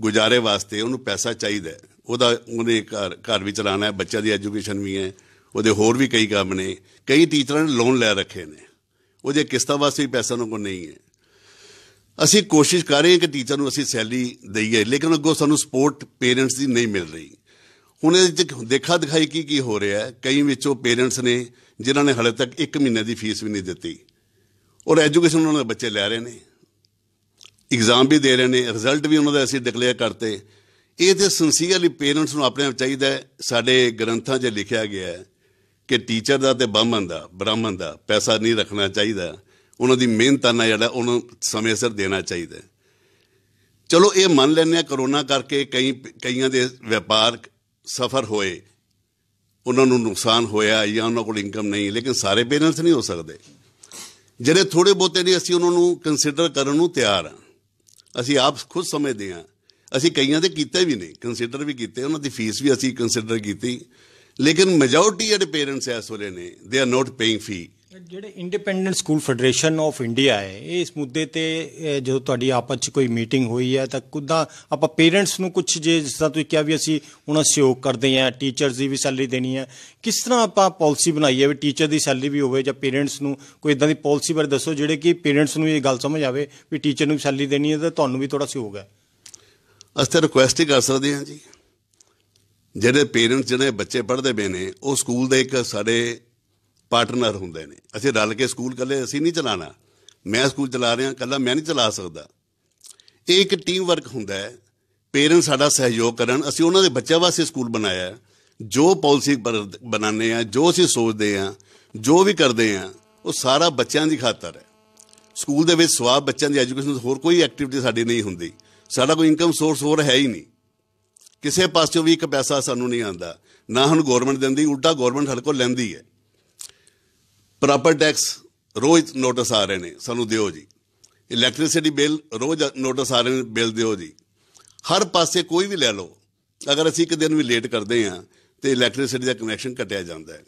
ਗੁਜ਼ਾਰੇ ਵਾਸਤੇ ਉਹਨੂੰ ਪੈਸਾ ਚਾਹੀਦਾ ਉਹਦਾ ਉਹਨੇ ਘਰ ਘਰ ਵੀ ਚਲਾਣਾ ਹੈ ਬੱਚਿਆਂ ਦੀ ਐਜੂਕੇਸ਼ਨ ਵੀ ਹੈ ਉਹਦੇ ਹੋਰ ਵੀ ਕਈ ਕੰਮ ਨੇ ਕਈ ਟੀਚਰਾਂ ਨੇ ਲੋਨ ਲੈ ਰੱਖੇ ਨੇ ਉਹਦੇ ਕਿਸ਼ਤਾਂ ਵਾਸਤੇ ਵੀ ਪੈਸਾ ਨੂੰ ਕੋ ਨਹੀਂ ਹੈ ਅਸੀਂ ਕੋਸ਼ਿਸ਼ ਕਰ ਰਹੇ ਹਾਂ ਕਿ ਟੀਚਰ ਨੂੰ ਅਸੀਂ ਸੈਲਰੀ ਦਈਏ ਲੇਕਿਨ ਅੱਗੋਂ ਸਾਨੂੰ ਸਪੋਰਟ ਪੇਰੈਂਟਸ ਦੀ ਨਹੀਂ ਮਿਲ ਰਹੀ ਹੁਣ ਇਹਦੇ ਚ ਦੇਖਾ ਦਿਖਾਈ ਕੀ ਕੀ ਹੋ ਰਿਹਾ ਹੈ ਕਈ ਵਿੱਚੋਂ ਪੇਰੈਂਟਸ ਨੇ ਜਿਨ੍ਹਾਂ ਨੇ ਹਲੇ ਤੱਕ 1 ਮਹੀਨੇ ਦੀ ਫੀਸ ਵੀ ਨਹੀਂ ਦਿੱਤੀ ਔਰ ਐਜੂਕੇਸ਼ਨ ਉਹਨਾਂ ਦੇ ਬੱਚੇ ਲੈ ਰਹੇ ਨੇ ਐਗਜ਼ਾਮ ਵੀ ਦੇ ਰਹੇ ਨੇ ਰਿਜ਼ਲਟ ਵੀ ਉਹਨਾਂ ਦਾ ਅਸੀਂ ਡਿਕਲੇਅਰ ਕਰਤੇ ਇਹ ਤੇ ਸਿੰਸੀਅਰਲੀ ਪੇਰੈਂਟਸ ਨੂੰ ਆਪਣੇ ਆਪ ਚਾਹੀਦਾ ਸਾਡੇ ਗ੍ਰੰਥਾਂ 'ਚ ਲਿਖਿਆ ਗਿਆ ਹੈ ਕਿ ਟੀਚਰ ਦਾ ਤੇ ਬ੍ਰਾਹਮਣ ਦਾ ਬ੍ਰਾਹਮਣ ਦਾ ਪੈਸਾ ਨਹੀਂ ਰੱਖਣਾ ਚਾਹੀਦਾ ਉਹਨਾਂ ਦੀ ਮਿਹਨਤਾਨਾ ਜਿਹੜਾ ਉਹਨੂੰ ਸਮੇਂ ਸਿਰ ਦੇਣਾ ਚਾਹੀਦਾ ਚਲੋ ਇਹ ਮੰਨ ਲੈਂਦੇ ਆ ਕਰੋਨਾ ਕਰਕੇ ਕਈ ਕਈਆਂ ਦੇ ਵਪਾਰ ਸਫਰ ਹੋਏ ਉਹਨਾਂ ਨੂੰ ਨੁਕਸਾਨ ਹੋਇਆ ਜਾਂ ਉਹਨਾਂ ਕੋਲ ਇਨਕਮ ਨਹੀਂ ਲੇਕਿਨ ਸਾਰੇ ਪੇਰੈਂਟਸ ਨਹੀਂ ਹੋ ਸਕਦੇ ਜਿਹੜੇ ਥੋੜੇ ਬੋਤੇ ਨੇ ਅਸੀਂ ਉਹਨਾਂ ਨੂੰ ਕੰਸੀਡਰ ਕਰਨ ਨੂੰ ਤਿਆਰ ਆ ਅਸੀਂ ਆਪ ਖੁਦ ਸਮਝਦੇ ਹਾਂ ਅਸੀਂ ਕਈਆਂ ਦੇ ਕੀਤੇ ਵੀ ਨਹੀਂ ਕੰਸੀਡਰ ਵੀ ਕੀਤੇ ਉਹਨਾਂ ਦੀ ਫੀਸ ਵੀ ਅਸੀਂ ਕੰਸੀਡਰ ਕੀਤੀ ਲੇਕਿਨ ਮੈਜੋਰਟੀ ਜਿਹੜੇ ਪੇਰੈਂਟਸ ਐਸ ਵੇਲੇ ਨੇ they are not paying fee
ਜਿਹੜੇ independent school federation of India ਹੈ ਇਹ ਇਸ ਮੁੱਦੇ ਤੇ ਜਦੋਂ ਤੁਹਾਡੀ ਆਪਸ ਵਿੱਚ ਕੋਈ ਮੀਟਿੰਗ ਹੋਈ ਹੈ ਤਾਂ ਕੁਦਾਂ ਆਪਾਂ ਪੇਰੈਂਟਸ ਨੂੰ ਕੁਝ ਜੇ ਜਿਸ ਤਰ੍ਹਾਂ ਤੁਸੀਂ ਕਿਹਾ ਵੀ ਅਸੀਂ ਉਹਨਾਂ ਸਹਿਯੋਗ ਕਰਦੇ ਹਾਂ ਟੀਚਰਸ ਦੀ ਵੀ ਸੈਲਰੀ ਦੇਣੀ ਹੈ ਕਿਸ ਤਰ੍ਹਾਂ ਆਪਾਂ ਪਾਲਿਸੀ ਬਣਾਈ ਹੈ ਵੀ ਟੀਚਰ ਦੀ ਸੈਲਰੀ ਵੀ ਹੋਵੇ ਜਾਂ ਪੇਰੈਂਟਸ ਨੂੰ ਕੋਈ ਇਦਾਂ ਦੀ ਪਾਲਿਸੀ ਬਾਰੇ ਦੱਸੋ ਜਿਹੜੇ ਕਿ ਪੇਰੈਂਟਸ ਨੂੰ ਇਹ ਗੱਲ ਸਮਝ ਆਵੇ ਵੀ ਟੀਚਰ ਨੂੰ ਸੈਲਰੀ ਦੇਣੀ ਹੈ ਤਾਂ ਤੁਹਾਨੂੰ ਵੀ ਥੋੜਾ ਸਹਿਯੋਗ ਹੈ
ਅਸੀਂ ਰਿਕੁਐਸਟ ਹੀ ਕਰ ਸਕਦੇ ਹਾਂ ਜੀ ਜਿਹੜੇ ਪੇਰੈਂਟਸ ਜਿਹੜੇ ਬੱਚੇ ਪੜ੍ਹਦੇ ਬੇ ਨੇ ਉਹ ਸਕੂਲ ਦੇ ਇੱਕ ਸਾਡੇ ਪਾਰਟਨਰ ਹੁੰਦੇ ਨੇ ਅਸੀਂ ਰਲ ਕੇ ਸਕੂਲ ਕੱਲੇ ਅਸੀਂ ਨਹੀਂ ਚਲਾਣਾ ਮੈਂ ਸਕੂਲ ਚਲਾ ਰਿਹਾ ਕੱਲਾ ਮੈਂ ਨਹੀਂ ਚਲਾ ਸਕਦਾ ਇਹ ਇੱਕ ਟੀਮ ਵਰਕ ਹੁੰਦਾ ਹੈ ਪੇਰੈਂਟਸ ਸਾਡਾ ਸਹਿਯੋਗ ਕਰਨ ਅਸੀਂ ਉਹਨਾਂ ਦੇ ਬੱਚਿਆਂ ਵਾਸਤੇ ਸਕੂਲ ਬਣਾਇਆ ਜੋ ਪਾਲਿਸੀ ਬਣਾਉਂਦੇ ਆ ਜੋ ਅਸੀਂ ਸੋਚਦੇ ਆ ਜੋ ਵੀ ਕਰਦੇ ਆ ਉਹ ਸਾਰਾ ਬੱਚਿਆਂ ਦੀ ਖਾਤਰ ਹੈ ਸਕੂਲ ਦੇ ਵਿੱਚ ਸਵਾਬ ਬੱਚਿਆਂ ਦੀ ਐਜੂਕੇਸ਼ਨ ਹੋਰ ਕੋਈ ਐਕਟੀਵਿਟੀ ਸਾਡੀ ਨਹੀਂ ਹੁੰਦੀ ਸਾਡਾ ਕੋਈ ਇਨਕਮ ਸੋਰਸ ਹੋਰ ਹੈ ਹੀ ਨਹੀਂ ਕਿਸੇ ਪਾਸੋਂ ਵੀ ਇੱਕ ਪੈਸਾ ਸਾਨੂੰ ਨਹੀਂ ਆਉਂਦਾ ਨਾ ਹੁਣ ਗਵਰਨਮੈਂਟ ਦਿੰਦੀ ਉਲਟਾ ਗਵਰਨਮੈਂਟ ਸਾਡੇ ਕੋਲ ਲੈਂਦੀ ਹੈ ਪ੍ਰਾਪਰ ਟੈਕਸ ਰੋਜ਼ ਨੋਟਿਸ ਆ ਰਹੇ ਨੇ ਸਾਨੂੰ ਦਿਓ ਜੀ ਇਲੈਕਟ੍ਰਿਸਿਟੀ ਬਿੱਲ ਰੋਜ਼ ਨੋਟਿਸ ਆ ਰਹੇ ਨੇ ਬਿੱਲ ਦਿਓ ਜੀ ਹਰ ਪਾਸੇ ਕੋਈ ਵੀ ਲੈ ਲਓ ਅਗਰ ਅਸੀਂ ਇੱਕ ਦਿਨ ਵੀ ਲੇਟ ਕਰਦੇ ਹਾਂ ਤੇ ਇਲੈਕਟ੍ਰਿਸਿਟੀ ਦਾ ਕਨੈਕਸ਼ਨ ਕੱਟਿਆ ਜਾਂਦਾ ਹੈ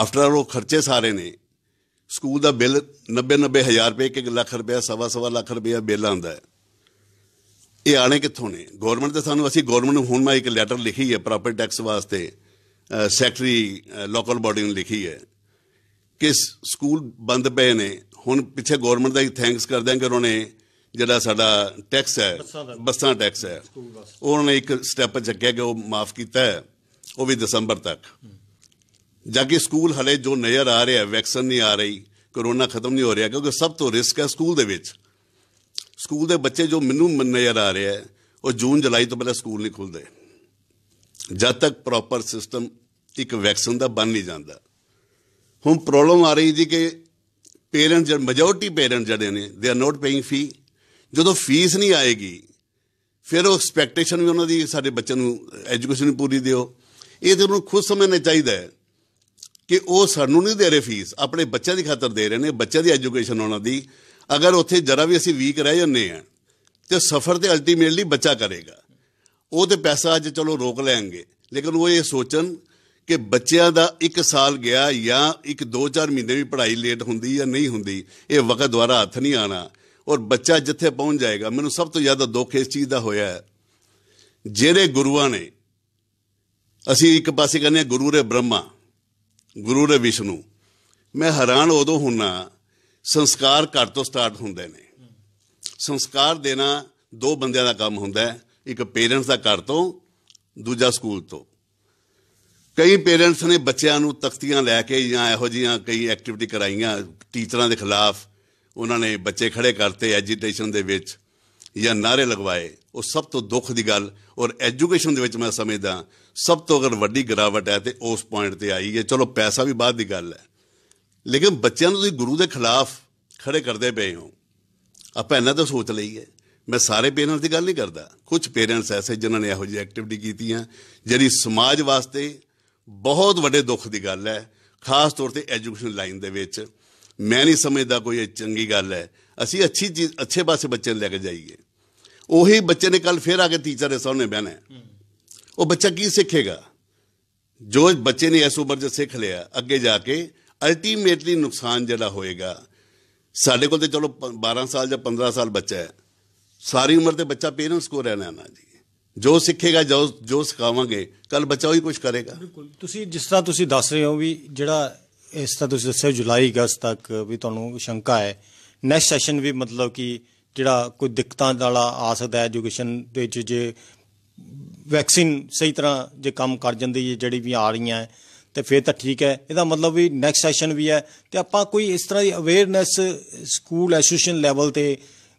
ਆਫਟਰ ਆਲ ਉਹ ਖਰਚੇ ਸਾਰੇ ਨੇ ਸਕੂਲ ਦਾ ਬਿੱਲ 90 90 ਹਜ਼ਾਰ ਰੁਪਏ 1 ਲੱਖ ਰੁਪਏ ਸਵਾ ਸਵਾ ਲੱਖ ਰੁਪਏ ਬਿੱਲ ਆਉਂਦਾ ਹੈ ਇਹ ਆਣੇ ਕਿੱਥੋਂ ਨੇ ਗਵਰਨਮੈਂਟ ਤੇ ਸਾਨੂੰ ਅਸੀਂ ਗਵਰਨਮੈਂਟ ਨੂੰ ਹੁਣ ਮੈਂ ਇੱਕ ਲੈਟਰ ਲਿਖੀ ਹੈ ਪ੍ਰਾਪਰਟੀ ਟੈਕਸ ਵਾਸਤੇ ਸੈਕਟਰੀ ਲੋਕਲ ਬਾਡੀ ਨੂੰ ਲਿਖੀ ਹੈ ਕਿ ਸਕੂਲ ਬੰਦ ਪਏ ਨੇ ਹੁਣ ਪਿੱਛੇ ਗਵਰਨਮੈਂਟ ਦਾ ਹੀ ਥੈਂਕਸ ਕਰਦੇ ਆਂ ਕਿ ਉਹਨਾਂ ਨੇ ਜਿਹੜਾ ਸਾਡਾ ਟੈਕਸ ਹੈ ਬੱਸਾਂ ਟੈਕਸ ਹੈ ਉਹਨਾਂ ਨੇ ਇੱਕ ਸਟੈਪ ਚੱਕਿਆ ਕਿ ਉਹ ਮਾਫ ਕੀਤਾ ਹੈ ਉਹ ਵੀ ਦਸੰਬਰ ਤੱਕ ਜਾ ਸਕੂਲ ਹਲੇ ਜੋ ਨਜ਼ਰ ਆ ਰਿਹਾ ਵੈਕਸੀਨ ਨਹੀਂ ਆ ਰਹੀ ਕਰੋਨਾ ਖਤਮ ਨਹੀਂ ਹੋ ਰਿਹਾ ਕਿਉਂਕਿ ਸਭ ਤੋਂ ਰਿਸਕ ਹੈ ਸਕੂਲ ਦੇ ਵਿੱਚ ਸਕੂਲ ਦੇ ਬੱਚੇ ਜੋ ਮੈਨੂੰ ਨਜ਼ਰ ਆ ਰਿਹਾ ਉਹ ਜੂਨ ਜੁਲਾਈ ਤੋਂ ਪਹਿਲਾਂ ਸਕੂਲ ਨਹੀਂ ਖੁੱਲਦੇ ਜਦ ਤੱਕ ਪ੍ਰੋਪਰ ਸਿਸਟਮ ਇੱਕ ਵੈਕਸੀਨ ਦਾ ਬਣ ਨਹੀਂ ਜਾਂਦਾ ਹੁਣ ਪ੍ਰੋਬਲਮ ਆ ਰਹੀ ਜੀ ਕਿ ਪੇਰੈਂਟ ਜਿਹੜੇ ਮੈਜੋਰਟੀ ਪੇਰੈਂਟ ਜਿਹੜੇ ਨੇ ਦੇ ਆਰ ਨਾਟ ਪੇਇੰਗ ਫੀ ਜਦੋਂ ਫੀਸ ਨਹੀਂ ਆਏਗੀ ਫਿਰ ਉਹ ਐਕਸਪੈਕਟੇਸ਼ਨ ਵੀ ਉਹਨਾਂ ਦੀ ਸਾਡੇ ਬੱਚੇ ਨੂੰ ਐਜੂਕੇਸ਼ਨ ਪੂਰੀ ਦਿਓ ਇਹ ਤੇ ਉਹਨੂੰ ਖੁਦ ਸਮਝਣਾ ਚਾਹੀਦਾ ਹੈ ਕਿ ਉਹ ਸਾਨੂੰ ਨਹੀਂ ਦੇ ਰਹੇ ਫੀਸ ਆਪਣੇ ਬੱਚਿਆਂ ਦੀ ਖਾਤਰ ਦੇ ਰਹੇ ਨੇ ਬੱਚਿਆਂ ਦੀ ਐਜੂਕੇਸ਼ਨ ਉਹਨਾਂ ਦੀ ਅਗਰ ਉੱਥੇ ਜਰਾ ਵੀ ਅਸੀਂ ਵੀਕ ਰਹਿ ਜੰਨੇ ਆ ਤੇ ਸਫਰ ਤੇ ਅਲਟੀਮੇਟਲੀ ਬੱਚਾ ਕਰੇਗਾ ਉਹ ਤੇ ਪੈਸਾ ਅੱਜ ਚਲੋ ਰੋਕ ਲੈਣਗੇ ਲੇਕਿਨ ਉਹ ਇਹ ਸੋਚਣ ਕਿ ਬੱਚਿਆਂ ਦਾ 1 ਸਾਲ ਗਿਆ ਜਾਂ ਇੱਕ 2-4 ਮਹੀਨੇ ਵੀ ਪੜ੍ਹਾਈ ਲੇਟ ਹੁੰਦੀ ਜਾਂ ਨਹੀਂ ਹੁੰਦੀ ਇਹ ਵਕਤ ਦੁਆਰਾ ਹੱਥ ਨਹੀਂ ਆਣਾ ਔਰ ਬੱਚਾ ਜਿੱਥੇ ਪਹੁੰਚ ਜਾਏਗਾ ਮੈਨੂੰ ਸਭ ਤੋਂ ਜ਼ਿਆਦਾ ਦੁੱਖ ਇਸ ਚੀਜ਼ ਦਾ ਹੋਇਆ ਹੈ ਜਿਹੜੇ ਗੁਰੂਆਂ ਨੇ ਅਸੀਂ ਇੱਕ ਪਾਸੇ ਕਹਿੰਦੇ ਗੁਰੂ ਰੇ ਬ੍ਰਹਮਾ ਗੁਰੂ ਰੇ ਵਿਸ਼ਨੂੰ ਮੈਂ ਹੈਰਾਨ ਉਦੋਂ ਹੁੰਨਾ ਸੰਸਕਾਰ ਘਰ ਤੋਂ ਸਟਾਰਟ ਹੁੰਦੇ ਨੇ ਸੰਸਕਾਰ ਦੇਣਾ ਦੋ ਬੰਦਿਆਂ ਦਾ ਕੰਮ ਹੁੰਦਾ ਹੈ ਇੱਕ ਪੇਰੈਂਟਸ ਦਾ ਘਰ ਤੋਂ ਦੂਜਾ ਸਕੂਲ ਤੋਂ ਕਈ ਪੇਰੈਂਟਸ ਨੇ ਬੱਚਿਆਂ ਨੂੰ ਤਖਤੀਆਂ ਲੈ ਕੇ ਜਾਂ ਇਹੋ ਜੀਆਂ ਕਈ ਐਕਟੀਵਿਟੀ ਕਰਾਈਆਂ ਟੀਚਰਾਂ ਦੇ ਖਿਲਾਫ ਉਹਨਾਂ ਨੇ ਬੱਚੇ ਖੜੇ ਕਰਤੇ ਐਜੀਟੇਸ਼ਨ ਦੇ ਵਿੱਚ ਜਾਂ ਨਾਰੇ ਲਗਵਾਏ ਉਹ ਸਭ ਤੋਂ ਦੁੱਖ ਦੀ ਗੱਲ ਔਰ ਐਜੂਕੇਸ਼ਨ ਦੇ ਵਿੱਚ ਮੈਂ ਸਮਝਦਾ ਸਭ ਤੋਂ ਅਗਰ ਵੱਡੀ ਗਰਾਵਟ ਹੈ ਤੇ ਉਸ ਪੁਆਇੰਟ ਤੇ ਆਈ ਹੈ ਚਲੋ ਪੈਸਾ ਵੀ ਬਾਅਦ ਦੀ ਗੱਲ ਹੈ ਲੇਕਿਨ ਬੱਚਿਆਂ ਨੂੰ ਤੁਸੀਂ ਗੁਰੂ ਦੇ ਖਿਲਾਫ ਖੜੇ ਕਰਦੇ ਪਏ ਹੋ ਆਪਾਂ ਇਹਨਾਂ ਤਾਂ ਸੋਚ ਲਈਏ ਮੈਂ ਸਾਰੇ ਪੇਰੈਂਟਸ ਦੀ ਗੱਲ ਨਹੀਂ ਕਰਦਾ ਕੁਝ ਪੇਰੈਂਟਸ ਐਸੇ ਜਿਨ੍ਹਾਂ ਨੇ ਇਹੋ ਜਿਹੀ ਐਕਟੀਵਿਟੀ ਕੀਤੀਆਂ ਜਿਹੜੀ ਸਮਾਜ ਵਾਸਤੇ ਬਹੁਤ ਵੱਡੇ ਦੁੱਖ ਦੀ ਗੱਲ ਹੈ ਖਾਸ ਤੌਰ ਤੇ ਐਜੂਕੇਸ਼ਨ ਲਾਈਨ ਦੇ ਵਿੱਚ ਮੈਂ ਨਹੀਂ ਸਮਝਦਾ ਕੋਈ ਇਹ ਚੰਗੀ ਗੱਲ ਹੈ ਅਸੀਂ ਅੱਛੀ ਚੀਜ਼ ਅੱਛੇ ਪਾਸੇ ਬੱਚੇ ਨੂੰ ਲੈ ਕੇ ਜਾਈਏ ਉਹੀ ਬੱਚੇ ਨੇ ਕੱਲ ਫੇਰ ਆ ਕੇ ਟੀਚਰ ਦੇ ਸਾਹਮਣੇ ਬਹਿਣਾ ਉਹ ਬੱਚਾ ਕੀ ਸਿੱਖੇਗਾ ਜੋ ਬੱਚੇ ਨੇ ਇਸ ਉਮਰ 'ਚ ਸਿੱਖ ਲਿਆ ਅੱਗੇ ਜਾ ਕੇ ਅਲਟੀਮੇਟਲੀ ਨੁਕਸਾਨ ਜਿਹੜਾ ਹੋਏਗਾ ਸਾਡੇ ਕੋਲ ਤੇ ਚਲੋ 12 ਸਾਲ ਜਾਂ 15 ਸਾਲ ਬੱਚਾ ਹੈ ਸਾਰੀ ਉਮਰ ਤੇ ਬੱਚਾ ਪੇਰੈਂਟਸ ਕੋ ਰਹਿਣਾ ਨਾ ਜੀ ਜੋ ਸਿੱਖੇਗਾ ਜੋ ਜੋ ਸਿਖਾਵਾਂਗੇ ਕੱਲ ਬੱਚਾ ਉਹੀ ਕੁਝ ਕਰੇਗਾ ਬਿਲਕੁਲ
ਤੁਸੀਂ ਜਿਸ ਤਰ੍ਹਾਂ ਤੁਸੀਂ ਦੱਸ ਰਹੇ ਹੋ ਵੀ ਜਿਹੜਾ ਇਸ ਤਰ੍ਹਾਂ ਤੁਸੀਂ ਦੱਸਿਆ ਜੁਲਾਈ ਅਗਸਤ ਤੱਕ ਵੀ ਤੁਹਾਨੂੰ ਸ਼ੰਕਾ ਹੈ ਨੈਕਸਟ ਸੈਸ਼ਨ ਵੀ ਮਤਲਬ ਕਿ ਜਿਹੜਾ ਕੋਈ ਦਿੱਕਤਾਂ ਵਾਲਾ ਆ ਸਕਦਾ ਹੈ ਐਜੂਕੇਸ਼ਨ ਦੇ ਵਿੱਚ ਜੇ ਵੈਕਸੀਨ ਸਹੀ ਤਰ੍ਹਾਂ ਜੇ ਕੰਮ ਕਰ ਜਾਂਦੀ ਹੈ ਜਿਹੜੀ ਵੀ ਆ ਰਹੀਆਂ ਹੈ ਤੇ ਫਿਰ ਤਾਂ ਠੀਕ ਹੈ ਇਹਦਾ ਮਤਲਬ ਵੀ ਨੈਕਸਟ ਸੈਸ਼ਨ ਵੀ ਹੈ ਤੇ ਆਪਾਂ ਕੋਈ ਇਸ ਤਰ੍ਹਾਂ ਦੀ ਅਵੇਅਰਨੈਸ ਸਕੂਲ ਐਸੋਸੀਏਸ਼ਨ ਲੈਵਲ ਤੇ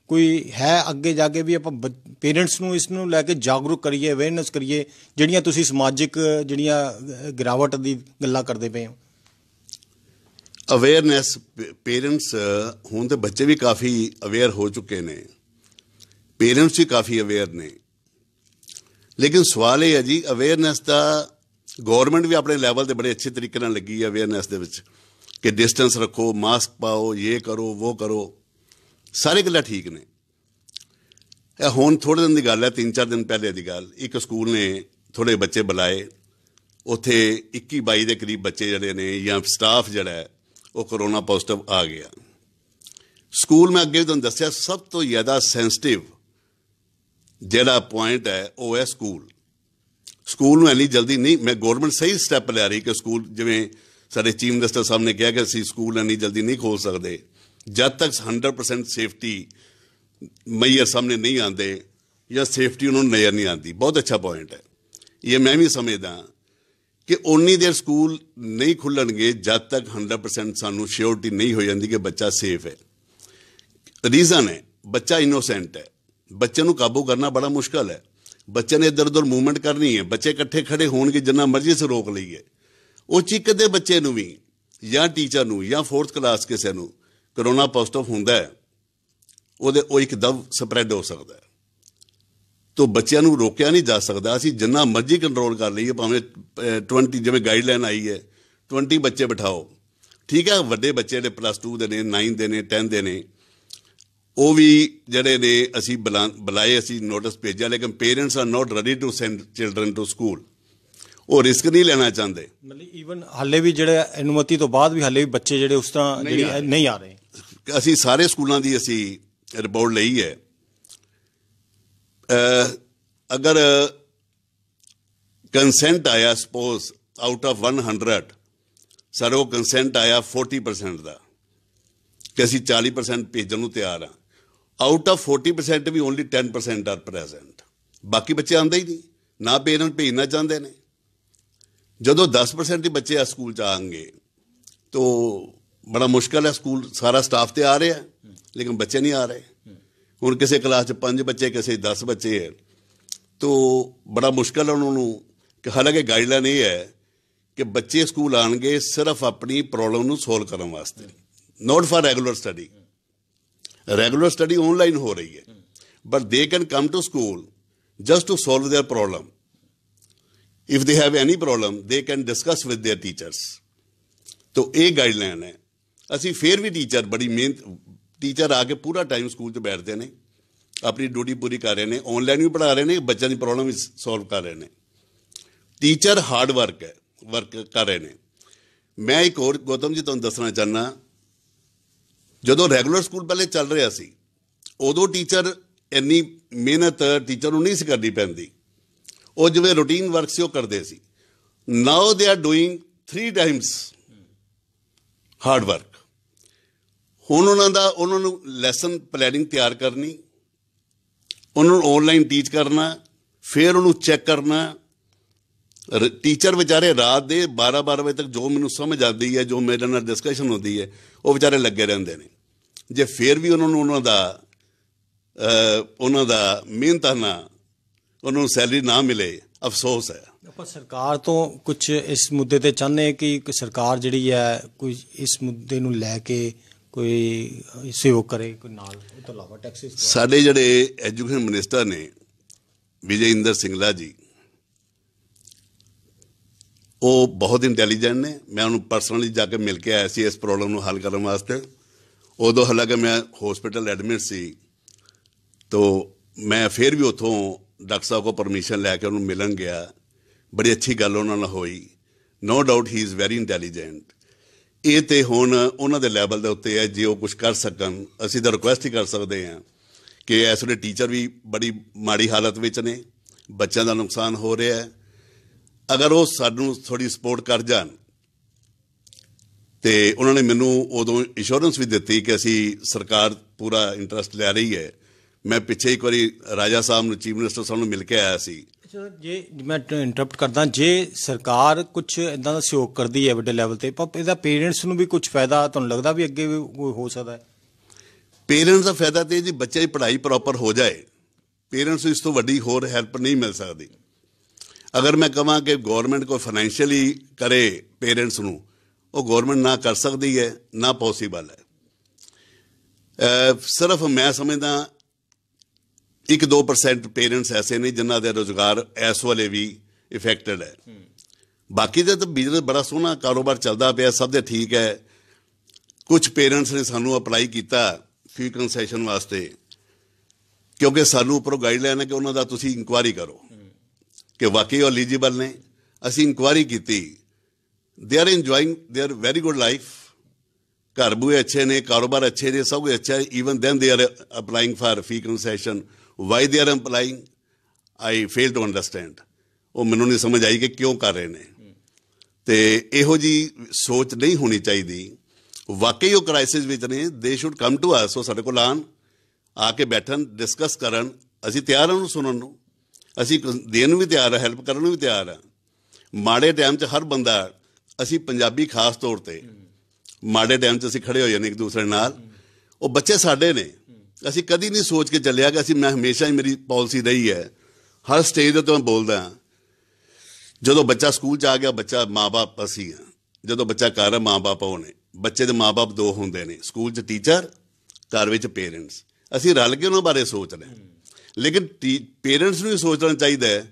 ਕੋਈ ਹੈ ਅੱਗੇ ਜਾ ਕੇ ਵੀ ਆਪਾਂ ਪੇਰੈਂਟਸ ਨੂੰ ਇਸ ਨੂੰ ਲੈ ਕੇ ਜਾਗਰੂਕ ਕਰੀਏ ਅਵੇਅਰਨੈਸ ਕਰੀਏ ਜਿਹੜੀਆਂ ਤੁਸੀਂ ਸਮਾਜਿਕ ਜਿਹੜੀਆਂ ਗਿਰਾਵਟ ਦੀ ਗੱਲਾਂ ਕਰਦੇ ਪਏ ਹੋ
ਅਵੇਅਰਨੈਸ ਪੇਰੈਂਟਸ ਹੁਣ ਤੇ ਬੱਚੇ ਵੀ ਕਾਫੀ ਅਵੇਅਰ ਹੋ ਚੁੱਕੇ ਨੇ ਪੇਰੈਂਟਸ ਵੀ ਕਾਫੀ ਅਵੇਅਰ ਨੇ ਲੇਕਿਨ ਸਵਾਲ ਇਹ ਹੈ ਜੀ ਅਵੇਅਰਨੈਸ ਦਾ ਗਵਰਨਮੈਂਟ ਵੀ ਆਪਣੇ ਲੈਵਲ ਤੇ ਬੜੇ ਅੱਛੇ ਤਰੀਕੇ ਨਾਲ ਲੱਗੀ ਹੈ ਅਵੇਅਰਨੈਸ ਦੇ ਵਿੱਚ ਕਿ ਡਿਸਟੈਂਸ ਰੱਖੋ ਮਾਸਕ ਪਾਓ ਇਹ ਕਰੋ ਉਹ ਕਰੋ ਸਾਰੇ ਗੱਲਾਂ ਠੀਕ ਨੇ ਇਹ ਹੁਣ ਥੋੜੇ ਦਿਨ ਦੀ ਗੱਲ ਹੈ 3-4 ਦਿਨ ਪਹਿਲੇ ਦੀ ਗੱਲ ਇੱਕ ਸਕੂਲ ਨੇ ਥੋੜੇ ਬੱਚੇ ਬੁਲਾਏ ਉੱਥੇ 21 22 ਦੇ ਕਰੀਬ ਬੱਚੇ ਜਿਹੜੇ ਨੇ ਜਾਂ ਸਟਾਫ ਜਿਹੜਾ ਉਹ ਕਰੋਨਾ ਪੋਜ਼ਿਟਿਵ ਆ ਗਿਆ ਸਕੂਲ ਮੈਂ ਅੱਗੇ ਤੁਹਾਨੂੰ ਦੱਸਿਆ ਸਭ ਤੋਂ ਜ਼ਿਆਦਾ ਸੈਂਸਿਟਿਵ ਜਿਹੜਾ ਪੁਆਇੰਟ ਹੈ ਉਹ ਹੈ ਸਕੂਲ ਸਕੂਲ ਨੂੰ ਇੰਨੀ ਜਲਦੀ ਨਹੀਂ ਮੈਂ ਗਵਰਨਮੈਂਟ ਸਹੀ ਸਟੈਪ ਲੈ ਰਹੀ ਕਿ ਸਕੂਲ ਜਿਵੇਂ ਸਾਡੇ ਚੀਫ ਮਿਨਿਸਟਰ ਸਾਹਿਬ ਨੇ ਕਿਹਾ ਕਿ ਅਸੀਂ ਸਕੂਲ ਇੰਨੀ ਜਲਦੀ ਨਹੀਂ ਖੋਲ ਸਕਦੇ ਜਦ ਤੱਕ 100% ਸੇਫਟੀ ਮਈਰ ਸਾਹਮਣੇ ਨਹੀਂ ਆਂਦੇ ਜਾਂ ਸੇਫਟੀ ਉਹਨਾਂ ਨੂੰ ਨਜ਼ਰ ਨਹੀਂ ਆਂਦੀ ਬਹੁਤ ਅੱਛਾ ਪੁਆਇੰਟ ਹੈ ਇਹ ਮੈਂ ਵੀ ਸਮਝਦਾ ਕਿ ਓਨੀ ਦੇਰ ਸਕੂਲ ਨਹੀਂ ਖੁੱਲਣਗੇ ਜਦ ਤੱਕ 100% ਸਾਨੂੰ ਸ਼ਿਓਰਟੀ ਨਹੀਂ ਹੋ ਜਾਂਦੀ ਕਿ ਬੱਚਾ ਸੇਫ ਹੈ ਰੀਜ਼ਨ ਹੈ ਬੱਚਾ ਇਨੋਸੈਂਟ ਹੈ ਬੱਚੇ ਨੂੰ ਕਾਬੂ ਕਰਨਾ ਬੜਾ ਮੁਸ਼ਕਲ ਹੈ ਬੱਚੇ ਨੇ ਇਧਰ ਉਧਰ ਮੂਵਮੈਂਟ ਕਰਨੀ ਹੈ ਬੱਚੇ ਇਕੱਠੇ ਖੜੇ ਹੋਣਗੇ ਜਿੰਨਾ ਮਰਜ਼ੀ ਸੇ ਰੋਕ ਲਈਏ ਉਹ ਚਿੱਕ ਦੇ ਬੱਚੇ ਨੂੰ ਵੀ ਜਾਂ ਟੀਚਰ ਨੂੰ ਜਾਂ 4th ਕਲਾਸ ਕਿਸੇ ਨੂੰ ਕਰੋਨਾ ਪੋਜ਼ਿਟਿਵ ਹੁੰਦਾ ਹੈ ਉਹਦੇ ਉਹ ਇੱਕ ਦਵ ਸਪਰੈਡ ਹੋ ਸਕਦਾ ਹੈ ਤੋਂ ਬੱਚਿਆਂ ਨੂੰ ਰੋਕਿਆ ਨਹੀਂ ਜਾ ਸਕਦਾ ਅਸੀਂ ਜਿੰਨਾ ਮਰਜ਼ੀ ਕੰਟਰੋਲ ਕਰ ਲਈਏ ਭਾਵੇਂ 20 ਜਿਵੇਂ ਗਾਈਡਲਾਈਨ ਆਈ ਹੈ 20 ਬੱਚੇ ਬਿਠਾਓ ਠੀਕ ਹੈ ਵੱਡੇ ਬੱਚੇ ਦੇ ਪਲੱਸ 2 ਦੇ ਨੇ 9 ਦੇ ਨੇ 10 ਦੇ ਨੇ ਉਹ ਵੀ ਜਿਹੜੇ ਨੇ ਅਸੀਂ ਬੁਲਾਏ ਅਸੀਂ ਨੋਟਿਸ ਭੇਜਿਆ ਲੇਕਿਨ parents are not ready to send children to school ਉਹ ਰਿਸਕ ਨਹੀਂ ਲੈਣਾ ਚਾਹੁੰਦੇ ਮਤਲਬ
ਈਵਨ ਹਾਲੇ ਵੀ ਜਿਹੜੇ ਅਨੁਮਤੀ ਤੋਂ ਬਾਅਦ ਵੀ ਹਾਲੇ ਵੀ ਬੱਚੇ ਜਿਹੜੇ ਉਸ ਤਰ੍ਹਾਂ ਜਿਹੜੇ ਨਹੀਂ ਆ ਰਹੇ
ਅਸੀਂ ਸਾਰੇ ਸਕੂਲਾਂ ਦੀ ਅਸੀਂ ਰਿਪੋਰਟ ਲਈ ਹੈ ਅਗਰ ਕੰਸੈਂਟ ਆਇਆ ਸਪੋਜ਼ ਆਊਟ ਆਫ 100 ਸਰੋ ਕੰਸੈਂਟ ਆਇਆ 40% ਦਾ ਕਿ ਅਸੀਂ 40% ਭੇਜਣ ਨੂੰ ਤਿਆਰ ਆ ਆਊਟ ਆਫ 40% ਵੀ ਓਨਲੀ 10% ਆਰ ਪ੍ਰੈਜ਼ੈਂਟ ਬਾਕੀ ਬੱਚੇ ਆਉਂਦੇ ਹੀ ਨਹੀਂ ਨਾ ਪੇਰੈਂਟ ਭੇਜਣਾ ਚਾਹੁੰਦੇ ਨੇ ਜਦੋਂ 10% ਦੇ ਬੱਚੇ ਆ ਸਕੂਲ ਚ ਆਣਗੇ ਤੋਂ ਬੜਾ ਮੁਸ਼ਕਲ ਹੈ ਸਕੂਲ ਸਾਰਾ ਸਟਾਫ ਤੇ ਆ ਰਿਹਾ ਲੇਕਿਨ ਬੱਚੇ ਨਹੀਂ ਆ ਰਹੇ ਹੁਣ ਕਿਸੇ ਕਲਾਸ 'ਚ 5 ਬੱਚੇ ਕਿਸੇ 10 ਬੱਚੇ ਹੈ ਤੋ ਬੜਾ ਮੁਸ਼ਕਲ ਹੈ ਉਹਨਾਂ ਨੂੰ ਕਿ ਹਾਲਾਂਕਿ ਗਾਈਡਲਾਈਨ ਇਹ ਹੈ ਕਿ ਬੱਚੇ ਸਕੂਲ ਆਣਗੇ ਸਿਰਫ ਆਪਣੀ ਪ੍ਰੋਬਲਮ ਨੂੰ ਸੋਲਵ ਕਰਨ ਵਾਸਤੇ not for regular study regular study online ਹੋ ਰਹੀ ਹੈ but they can come to school just to solve their problem if they have any problem they can discuss with their teachers ਤੋ ਇਹ ਗਾਈਡਲਾਈਨ ਹੈ ਅਸੀਂ ਫੇਰ ਵੀ ਟੀਚਰ ਬੜੀ ਮਿਹਨਤ ਟੀਚਰ ਆ ਕੇ ਪੂਰਾ ਟਾਈਮ ਸਕੂਲ 'ਚ ਬੈਠਦੇ ਨੇ ਆਪਣੀ ਡਿਊਟੀ ਪੂਰੀ ਕਰ ਰਹੇ ਨੇ ਆਨਲਾਈਨ ਵੀ ਪੜਾ ਰਹੇ ਨੇ ਬੱਚਿਆਂ ਦੀ ਪ੍ਰੋਬਲਮ ਵੀ ਸੋਲਵ ਕਰ ਰਹੇ ਨੇ ਟੀਚਰ ਹਾਰਡ ਵਰਕ ਹੈ ਵਰਕ ਕਰ ਰਹੇ ਨੇ ਮੈਂ ਇੱਕ ਹੋਰ ਗੋਤਮ ਜੀ ਤੁਹਾਨੂੰ ਦੱਸਣਾ ਚਾਹਨਾ ਜਦੋਂ ਰੈਗੂਲਰ ਸਕੂਲ ਪਹਿਲੇ ਚੱਲ ਰਿਹਾ ਸੀ ਉਦੋਂ ਟੀਚਰ ਇੰਨੀ ਮਿਹਨਤ ਟੀਚਰ ਨੂੰ ਨਹੀਂ ਸੀ ਕਰਨੀ ਪੈਂਦੀ ਉਹ ਜਿਵੇਂ ਰੂਟੀਨ ਵਰਕ ਸੀ ਉਹ ਕਰਦੇ ਸੀ now they are doing 3 times hard work ਹੁਣ ਉਹਨਾਂ ਦਾ ਉਹਨਾਂ ਨੂੰ ਲੈਸਨ ਪਲੈਨਿੰਗ ਤਿਆਰ ਕਰਨੀ ਉਹਨਾਂ ਨੂੰ ਆਨਲਾਈਨ ਟੀਚ ਕਰਨਾ ਫਿਰ ਉਹਨੂੰ ਚੈੱਕ ਕਰਨਾ ਟੀਚਰ ਵਿਚਾਰੇ ਰਾਤ ਦੇ 12 12 ਵਜੇ ਤੱਕ ਜੋ ਮੈਨੂੰ ਸਮਝ ਆਉਂਦੀ ਹੈ ਜੋ ਮੇਰੇ ਨਾਲ ਡਿਸਕਸ਼ਨ ਹੁੰਦੀ ਹੈ ਉਹ ਵਿਚਾਰੇ ਲੱਗੇ ਰਹਿੰਦੇ ਨੇ ਜੇ ਫਿਰ ਵੀ ਉਹਨਾਂ ਨੂੰ ਉਹਨਾਂ ਦਾ ਉਹਨਾਂ ਦਾ ਮਿਹਨਤ ਨਾ ਉਹਨਾਂ ਨੂੰ ਸੈਲਰੀ ਨਾ ਮਿਲੇ ਅਫਸੋਸ ਹੈ
ਆਪਾਂ ਸਰਕਾਰ ਤੋਂ ਕੁਝ ਇਸ ਮੁੱਦੇ ਤੇ ਚਾਹੁੰਦੇ ਕਿ ਸਰਕਾਰ ਜਿਹੜੀ ਹੈ ਕੋਈ ਇਸ ਮੁੱਦੇ ਨੂੰ ਲੈ ਕੇ ਕੋਈ ਸਹਿਯੋਗ ਕਰੇ ਕੋਈ ਨਾਲ ਉਹ ਤੋਂ ਇਲਾਵਾ ਟੈਕਸਿਸ ਸਾਡੇ
ਜਿਹੜੇ ਐਜੂਕੇਸ਼ਨ ਮਿਨਿਸਟਰ ਨੇ ਵਿਜੇ ਇੰਦਰ ਸਿੰਘਲਾ ਜੀ ਉਹ ਬਹੁਤ ਇੰਟੈਲੀਜੈਂਟ ਨੇ ਮੈਂ ਉਹਨੂੰ ਪਰਸਨਲੀ ਜਾ ਕੇ ਮਿਲ ਕੇ ਆਇਆ ਸੀ ਇਸ ਪ੍ਰੋਬਲਮ ਨੂੰ ਹੱਲ ਕਰਨ ਵਾਸਤੇ ਉਦੋਂ ਹਾਲਾਂਕਿ ਮੈਂ ਹਸਪੀਟਲ ਐਡਮਿਟ ਸੀ ਤੋਂ ਮੈਂ ਫਿਰ ਵੀ ਉਥੋਂ ਡਾਕਟਰ ਸਾਹਿਬ ਕੋ ਪਰਮਿਸ਼ਨ ਲੈ ਕੇ ਉਹਨੂੰ ਮਿਲਣ ਗਿਆ ਬੜੀ ਅੱਛੀ ਗੱਲ ਉਹਨਾਂ ਨਾਲ ਹੋਈ no doubt he is very intelligent ਇਹ ਤੇ ਹੁਣ ਉਹਨਾਂ ਦੇ ਲੈਵਲ ਦੇ ਉੱਤੇ ਹੈ ਜੇ ਉਹ ਕੁਝ ਕਰ ਸਕਣ ਅਸੀਂ ਤਾਂ ਰਿਕੁਐਸਟ ਹੀ ਕਰ ਸਕਦੇ ਹਾਂ ਕਿ ਇਸ ਟੀਚਰ ਵੀ ਬੜੀ ਮਾੜੀ ਹਾਲਤ ਵਿੱਚ ਨੇ ਬੱਚਿਆਂ ਦਾ ਨੁਕਸਾਨ ਹੋ ਰਿਹਾ ਹੈ ਅਗਰ ਉਹ ਸਾਨੂੰ ਥੋੜੀ ਸਪੋਰਟ ਕਰ ਜਾਣ ਤੇ ਉਹਨਾਂ ਨੇ ਮੈਨੂੰ ਉਦੋਂ ਇੰਸ਼ੋਰੈਂਸ ਵੀ ਦਿੱਤੀ ਕਿ ਅਸੀਂ ਸਰਕਾਰ ਪੂਰਾ ਇੰਟਰਸਟ ਲੈ ਰਹੀ ਹੈ ਮੈਂ ਪਿੱਛੇ ਇੱਕ ਵਾਰੀ ਰਾਜਾ ਸਾਹਿਬ ਨੂੰ ਚੀਫ ਮਿਨਿਸਟਰ ਸਾਹਿਬ ਨੂੰ ਮਿਲ ਕੇ ਆਇਆ ਸੀ ਅੱਛਾ
ਜੇ ਮੈਂ ਇੰਟਰਪਟ ਕਰਦਾ ਜੇ ਸਰਕਾਰ ਕੁਝ ਇਦਾਂ ਦਾ ਸਹਿਯੋਗ ਕਰਦੀ ਹੈ ਵੱਡੇ ਲੈਵਲ ਤੇ ਪਰ ਇਹਦਾ ਪੇਰੈਂਟਸ ਨੂੰ ਵੀ ਕੁਝ ਫਾਇਦਾ ਤੁਹਾਨੂੰ ਲੱਗਦਾ ਵੀ ਅੱਗੇ ਵੀ ਕੋਈ ਹੋ ਸਕਦਾ ਹੈ ਪੇਰੈਂਟਸ ਦਾ ਫਾਇਦਾ ਤੇ ਜੀ ਬੱਚੇ ਦੀ ਪੜ੍ਹਾਈ ਪ੍ਰੋਪਰ
ਹੋ ਜਾਏ ਪੇਰੈਂਟਸ ਇਸ ਤੋਂ ਵੱਡੀ ਹੋਰ ਹੈਲਪ ਨਹੀਂ ਮਿਲ ਸਕਦੀ ਅਗਰ ਮੈਂ ਕਹਾਂ ਕਿ ਗਵਰਨਮੈਂਟ ਕੋਈ ਫਾਈਨੈਂਸ਼ੀਅਲੀ ਕਰੇ ਪੇਰੈਂਟਸ ਨੂੰ ਉਹ ਗਵਰਨਮੈਂਟ ਨਾ ਕਰ ਸਕਦੀ ਹੈ ਨਾ ਪੋਸੀਬਲ ਹੈ ਸਿਰਫ ਮੈਂ ਸਮਝਦਾ 1-2% ਪੇਰੈਂਟਸ ਐਸੇ ਨੇ ਜਿਨ੍ਹਾਂ ਦੇ ਰੋਜ਼ਗਾਰ ਇਸ ਵੇਲੇ ਵੀ ਇਫੈਕਟਡ ਹੈ ਬਾਕੀ ਦਾ ਤਾਂ ਬਿਜ਼ਨਸ ਬੜਾ ਸੋਹਣਾ ਕਾਰੋਬਾਰ ਚੱਲਦਾ ਪਿਆ ਸਭ ਦੇ ਠੀਕ ਹੈ ਕੁਝ ਪੇਰੈਂਟਸ ਨੇ ਸਾਨੂੰ ਅਪਲਾਈ ਕੀਤਾ ਫੀ ਕਨਸੈਸ਼ਨ ਵਾਸਤੇ ਕਿਉਂਕਿ ਸਾਨੂੰ ਉੱਪਰ ਗਾਈਡਲਾਈਨ ਹੈ ਕਿ ਉਹਨਾਂ ਦਾ ਤੁਸੀਂ ਇਨਕੁਆਇਰੀ ਕਰੋ ਕਿ ਵਾਕਈ ਉਹ ਐਲੀਜੀਬਲ ਨੇ ਅਸੀਂ ਇਨਕੁਆਇਰੀ ਕੀਤੀ they are enjoying they are very good life ਘਰ ਬੂਏ ਅੱਛੇ ਨੇ ਕਾਰੋਬਾਰ ਅੱਛੇ ਨੇ ਸਭ ਕੁਝ ਅੱਛਾ ਹੈ even then they are applying for fee concession why they are employing I fail to understand ਉਹ ਮੈਨੂੰ ਨਹੀਂ ਸਮਝ ਆਈ ਕਿ ਕਿਉਂ ਕਰ ਰਹੇ ਨੇ ਤੇ ਇਹੋ ਜੀ ਸੋਚ ਨਹੀਂ ਹੋਣੀ ਚਾਹੀਦੀ ਵਾਕਈ ਉਹ ਕ੍ਰਾਈਸਿਸ ਵਿੱਚ ਨੇ ਦੇ ਸ਼ੁੱਡ ਕਮ ਟੂ ਅਸ ਉਹ ਸਾਡੇ ਕੋਲ ਆਣ ਆ ਕੇ ਬੈਠਣ ਡਿਸਕਸ ਕਰਨ ਅਸੀਂ ਤਿਆਰ ਹਾਂ ਉਹਨੂੰ ਸੁਣਨ ਨੂੰ ਅਸੀਂ ਦੇਣ ਵੀ ਤਿਆਰ ਹਾਂ ਹੈਲਪ ਕਰਨ ਨੂੰ ਵੀ ਤਿਆਰ ਹਾਂ ਮਾੜੇ ਟਾਈਮ 'ਚ ਹਰ ਬੰਦਾ ਅਸੀਂ ਪੰਜਾਬੀ ਖਾਸ ਤੌਰ ਤੇ ਮਾੜੇ ਟਾਈਮ 'ਚ ਅਸੀਂ ਖੜੇ ਹੋ ਜਾਂਦੇ ਇੱਕ ਦੂਸਰੇ ਨਾਲ ਉਹ ਬੱਚੇ ਸਾਡੇ ਨੇ ਅਸੀਂ ਕਦੀ ਨਹੀਂ ਸੋਚ ਕੇ ਚੱਲਿਆ ਕਿ ਅਸੀਂ ਮੈਂ ਹਮੇਸ਼ਾ ਹੀ ਮੇਰੀ ਪਾਲਿਸੀ ਰਹੀ ਹੈ ਹਰ ਸਟੇਜ ਤੇ ਤੋਂ ਬੋਲਦਾ ਹਾਂ ਜਦੋਂ ਬੱਚਾ ਸਕੂਲ ਚ ਆ ਗਿਆ ਬੱਚਾ ਮਾਪੇ ਅਸੀਂ ਆ ਜਦੋਂ ਬੱਚਾ ਘਰ ਆ ਮਾਪੇ ਹੋਣੇ ਬੱਚੇ ਦੇ ਮਾਪੇ ਦੋ ਹੁੰਦੇ ਨੇ ਸਕੂਲ ਚ ਟੀਚਰ ਘਰ ਵਿੱਚ ਪੇਰੈਂਟਸ ਅਸੀਂ ਰਲ ਕੇ ਉਹਨਾਂ ਬਾਰੇ ਸੋਚਦੇ ਹਾਂ ਲੇਕਿਨ ਪੇਰੈਂਟਸ ਨੂੰ ਵੀ ਸੋਚਣਾ ਚਾਹੀਦਾ ਹੈ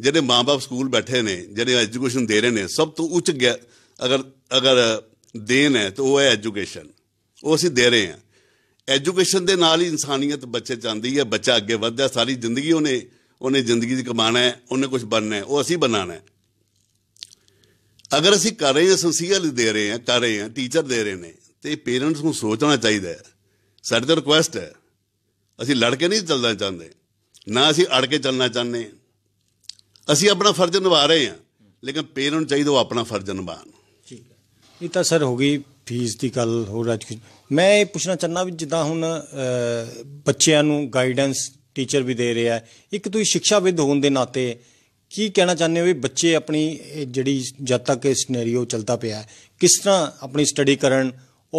ਜਿਹੜੇ ਮਾਪੇ ਸਕੂਲ ਬੈਠੇ ਨੇ ਜਿਹੜੇ ਐਜੂਕੇਸ਼ਨ ਦੇ ਰਹੇ ਨੇ ਸਭ ਤੋਂ ਉੱਚ ਅਗਰ ਅਗਰ ਦੇਣ ਹੈ ਤਾਂ ਉਹ ਹੈ ਐਜੂਕੇਸ਼ਨ ਉਹ ਅਸੀਂ ਦੇ ਰਹੇ ਹਾਂ ਐਜੂਕੇਸ਼ਨ ਦੇ ਨਾਲ ਹੀ ਇਨਸਾਨੀਅਤ ਬੱਚੇ ਜਾਂਦੀ ਹੈ ਬੱਚਾ ਅੱਗੇ ਵਧਦਾ ਸਾਰੀ ਜ਼ਿੰਦਗੀ ਉਹਨੇ ਉਹਨੇ ਜ਼ਿੰਦਗੀ ਚ ਕਮਾਣਾ ਹੈ ਉਹਨੇ ਕੁਝ ਬਣਨਾ ਹੈ ਉਹ ਅਸੀਂ ਬਣਾਣਾ ਹੈ ਅਗਰ ਅਸੀਂ ਕਰ ਰਹੇ ਹਾਂ ਸੰਸੀਅਲ ਦੇ ਰਹੇ ਹਾਂ ਕਰ ਰਹੇ ਹਾਂ ਟੀਚਰ ਦੇ ਰਹੇ ਨੇ ਤੇ ਪੇਰੈਂਟਸ ਨੂੰ ਸੋਚਣਾ ਚਾਹੀਦਾ ਹੈ ਸਾਡੀ ਤਾਂ ਰਿਕੁਐਸਟ ਹੈ ਅਸੀਂ ਲੜ ਕੇ ਨਹੀਂ ਚੱਲਣਾ ਚਾਹੁੰਦੇ ਨਾ ਅਸੀਂ ਅੜ ਕੇ ਚੱਲਣਾ ਚਾਹੁੰਦੇ ਅਸੀਂ ਆਪਣਾ ਫਰਜ਼ ਨਿਭਾ ਰਹੇ ਹਾਂ ਲੇਕਿਨ ਪੇਰੈਂਟ ਚਾਹੀਦਾ ਉਹ ਆਪਣਾ ਫਰਜ਼ ਨਿਭਾਣ ਠੀਕ
ਹੈ ਇਹ ਤਾਂ ਸਰ ਹੋ ਗਈ ਫੀਸ ਦੀ ਗੱਲ ਰਹੀ ਹੈ ਮੈਂ ਇਹ ਪੁੱਛਣਾ ਚਾਹਨਾ ਵੀ ਜਿੱਦਾਂ ਹੁਣ ਬੱਚਿਆਂ ਨੂੰ ਗਾਈਡੈਂਸ ਟੀਚਰ ਵੀ ਦੇ ਰਿਹਾ ਇੱਕ ਤੁਸੀਂ ਸਿੱਖਿਆਵਿਦ ਹੋਣ ਦੇ ਨਾਤੇ ਕੀ ਕਹਿਣਾ ਚਾਹੁੰਦੇ ਹੋ ਵੀ ਬੱਚੇ ਆਪਣੀ ਜਿਹੜੀ ਜਦ ਤੱਕ ਇਹ ਸਿਨੈਰੀਓ ਚੱਲਦਾ ਪਿਆ ਕਿਸ ਤਰ੍ਹਾਂ ਆਪਣੀ ਸਟੱਡੀ ਕਰਨ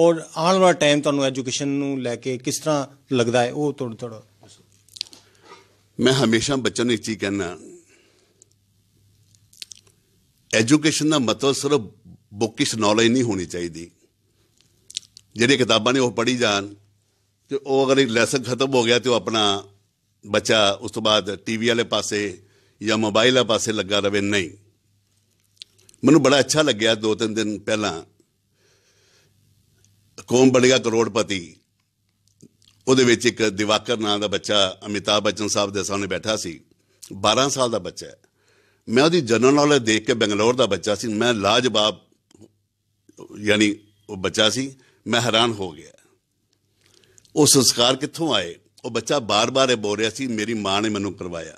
ਔਰ ਆਉਣ ਵਾਲਾ ਟਾਈਮ ਤੁਹਾਨੂੰ ਐਜੂਕੇਸ਼ਨ ਨੂੰ ਲੈ ਕੇ ਕਿਸ ਤਰ੍ਹਾਂ ਲੱਗਦਾ ਹੈ ਉਹ ਥੋੜਾ ਥੋੜਾ
ਮੈਂ ਹਮੇਸ਼ਾ ਬੱਚਿਆਂ ਨੂੰ ਇੱਕ ਚੀਜ਼ ਕਹਿਣਾ ਐਜੂਕੇਸ਼ਨ ਦਾ ਮਤਲਬ ਸਿਰਫ ਬੁੱਕਿਸ਼ ਨੌਲੇਜ ਨਹੀਂ ਹੋਣੀ ਚਾਹੀਦੀ ਜਿਹੜੀਆਂ ਕਿਤਾਬਾਂ ਨੇ ਉਹ ਪੜ੍ਹੀ ਜਾਣ ਤੇ ਉਹ ਅਗਰ ਇੱਕ ਲੈਸਨ ਖਤਮ ਹੋ ਗਿਆ ਤੇ ਉਹ ਆਪਣਾ ਬੱਚਾ ਉਸ ਤੋਂ ਬਾਅਦ ਟੀਵੀ ਵਾਲੇ ਪਾਸੇ ਜਾਂ ਮੋਬਾਈਲ ਵਾਲੇ ਪਾਸੇ ਲੱਗਾ ਰਵੇ ਨਹੀਂ ਮੈਨੂੰ ਬੜਾ ਅੱਛਾ ਲੱਗਿਆ ਦੋ ਤਿੰਨ ਦਿਨ ਪਹਿਲਾਂ ਕੌਮ ਬੜੀਆ ਕਰੋੜਪਤੀ ਉਹਦੇ ਵਿੱਚ ਇੱਕ ਦਿਵਾਕਰ ਨਾਂ ਦਾ ਬੱਚਾ ਅਮਿਤਾਭ ਬਚਨ ਸਾਹਿਬ ਦੇ ਸਾਹਮਣੇ ਬੈਠਾ ਸੀ 12 ਸਾਲ ਦਾ ਬੱਚਾ ਮੈਂ ਉਹਦੀ ਜਨਰਲ ਨੌਲੇਜ ਦੇਖ ਕੇ ਬੰਗਲੌਰ ਦਾ ਬੱਚਾ ਸੀ ਮੈਂ ਲਾਜਵਾਬ ਯਾਨੀ ਉਹ ਬੱਚਾ ਸੀ ਮੈਂ ਹੈਰਾਨ ਹੋ ਗਿਆ ਉਹ ਸੰਸਕਾਰ ਕਿੱਥੋਂ ਆਏ ਉਹ ਬੱਚਾ ਬਾਰ-ਬਾਰ ਇਹ ਬੋਲ ਰਿਹਾ ਸੀ ਮੇਰੀ ਮਾਂ ਨੇ ਮੈਨੂੰ ਕਰਵਾਇਆ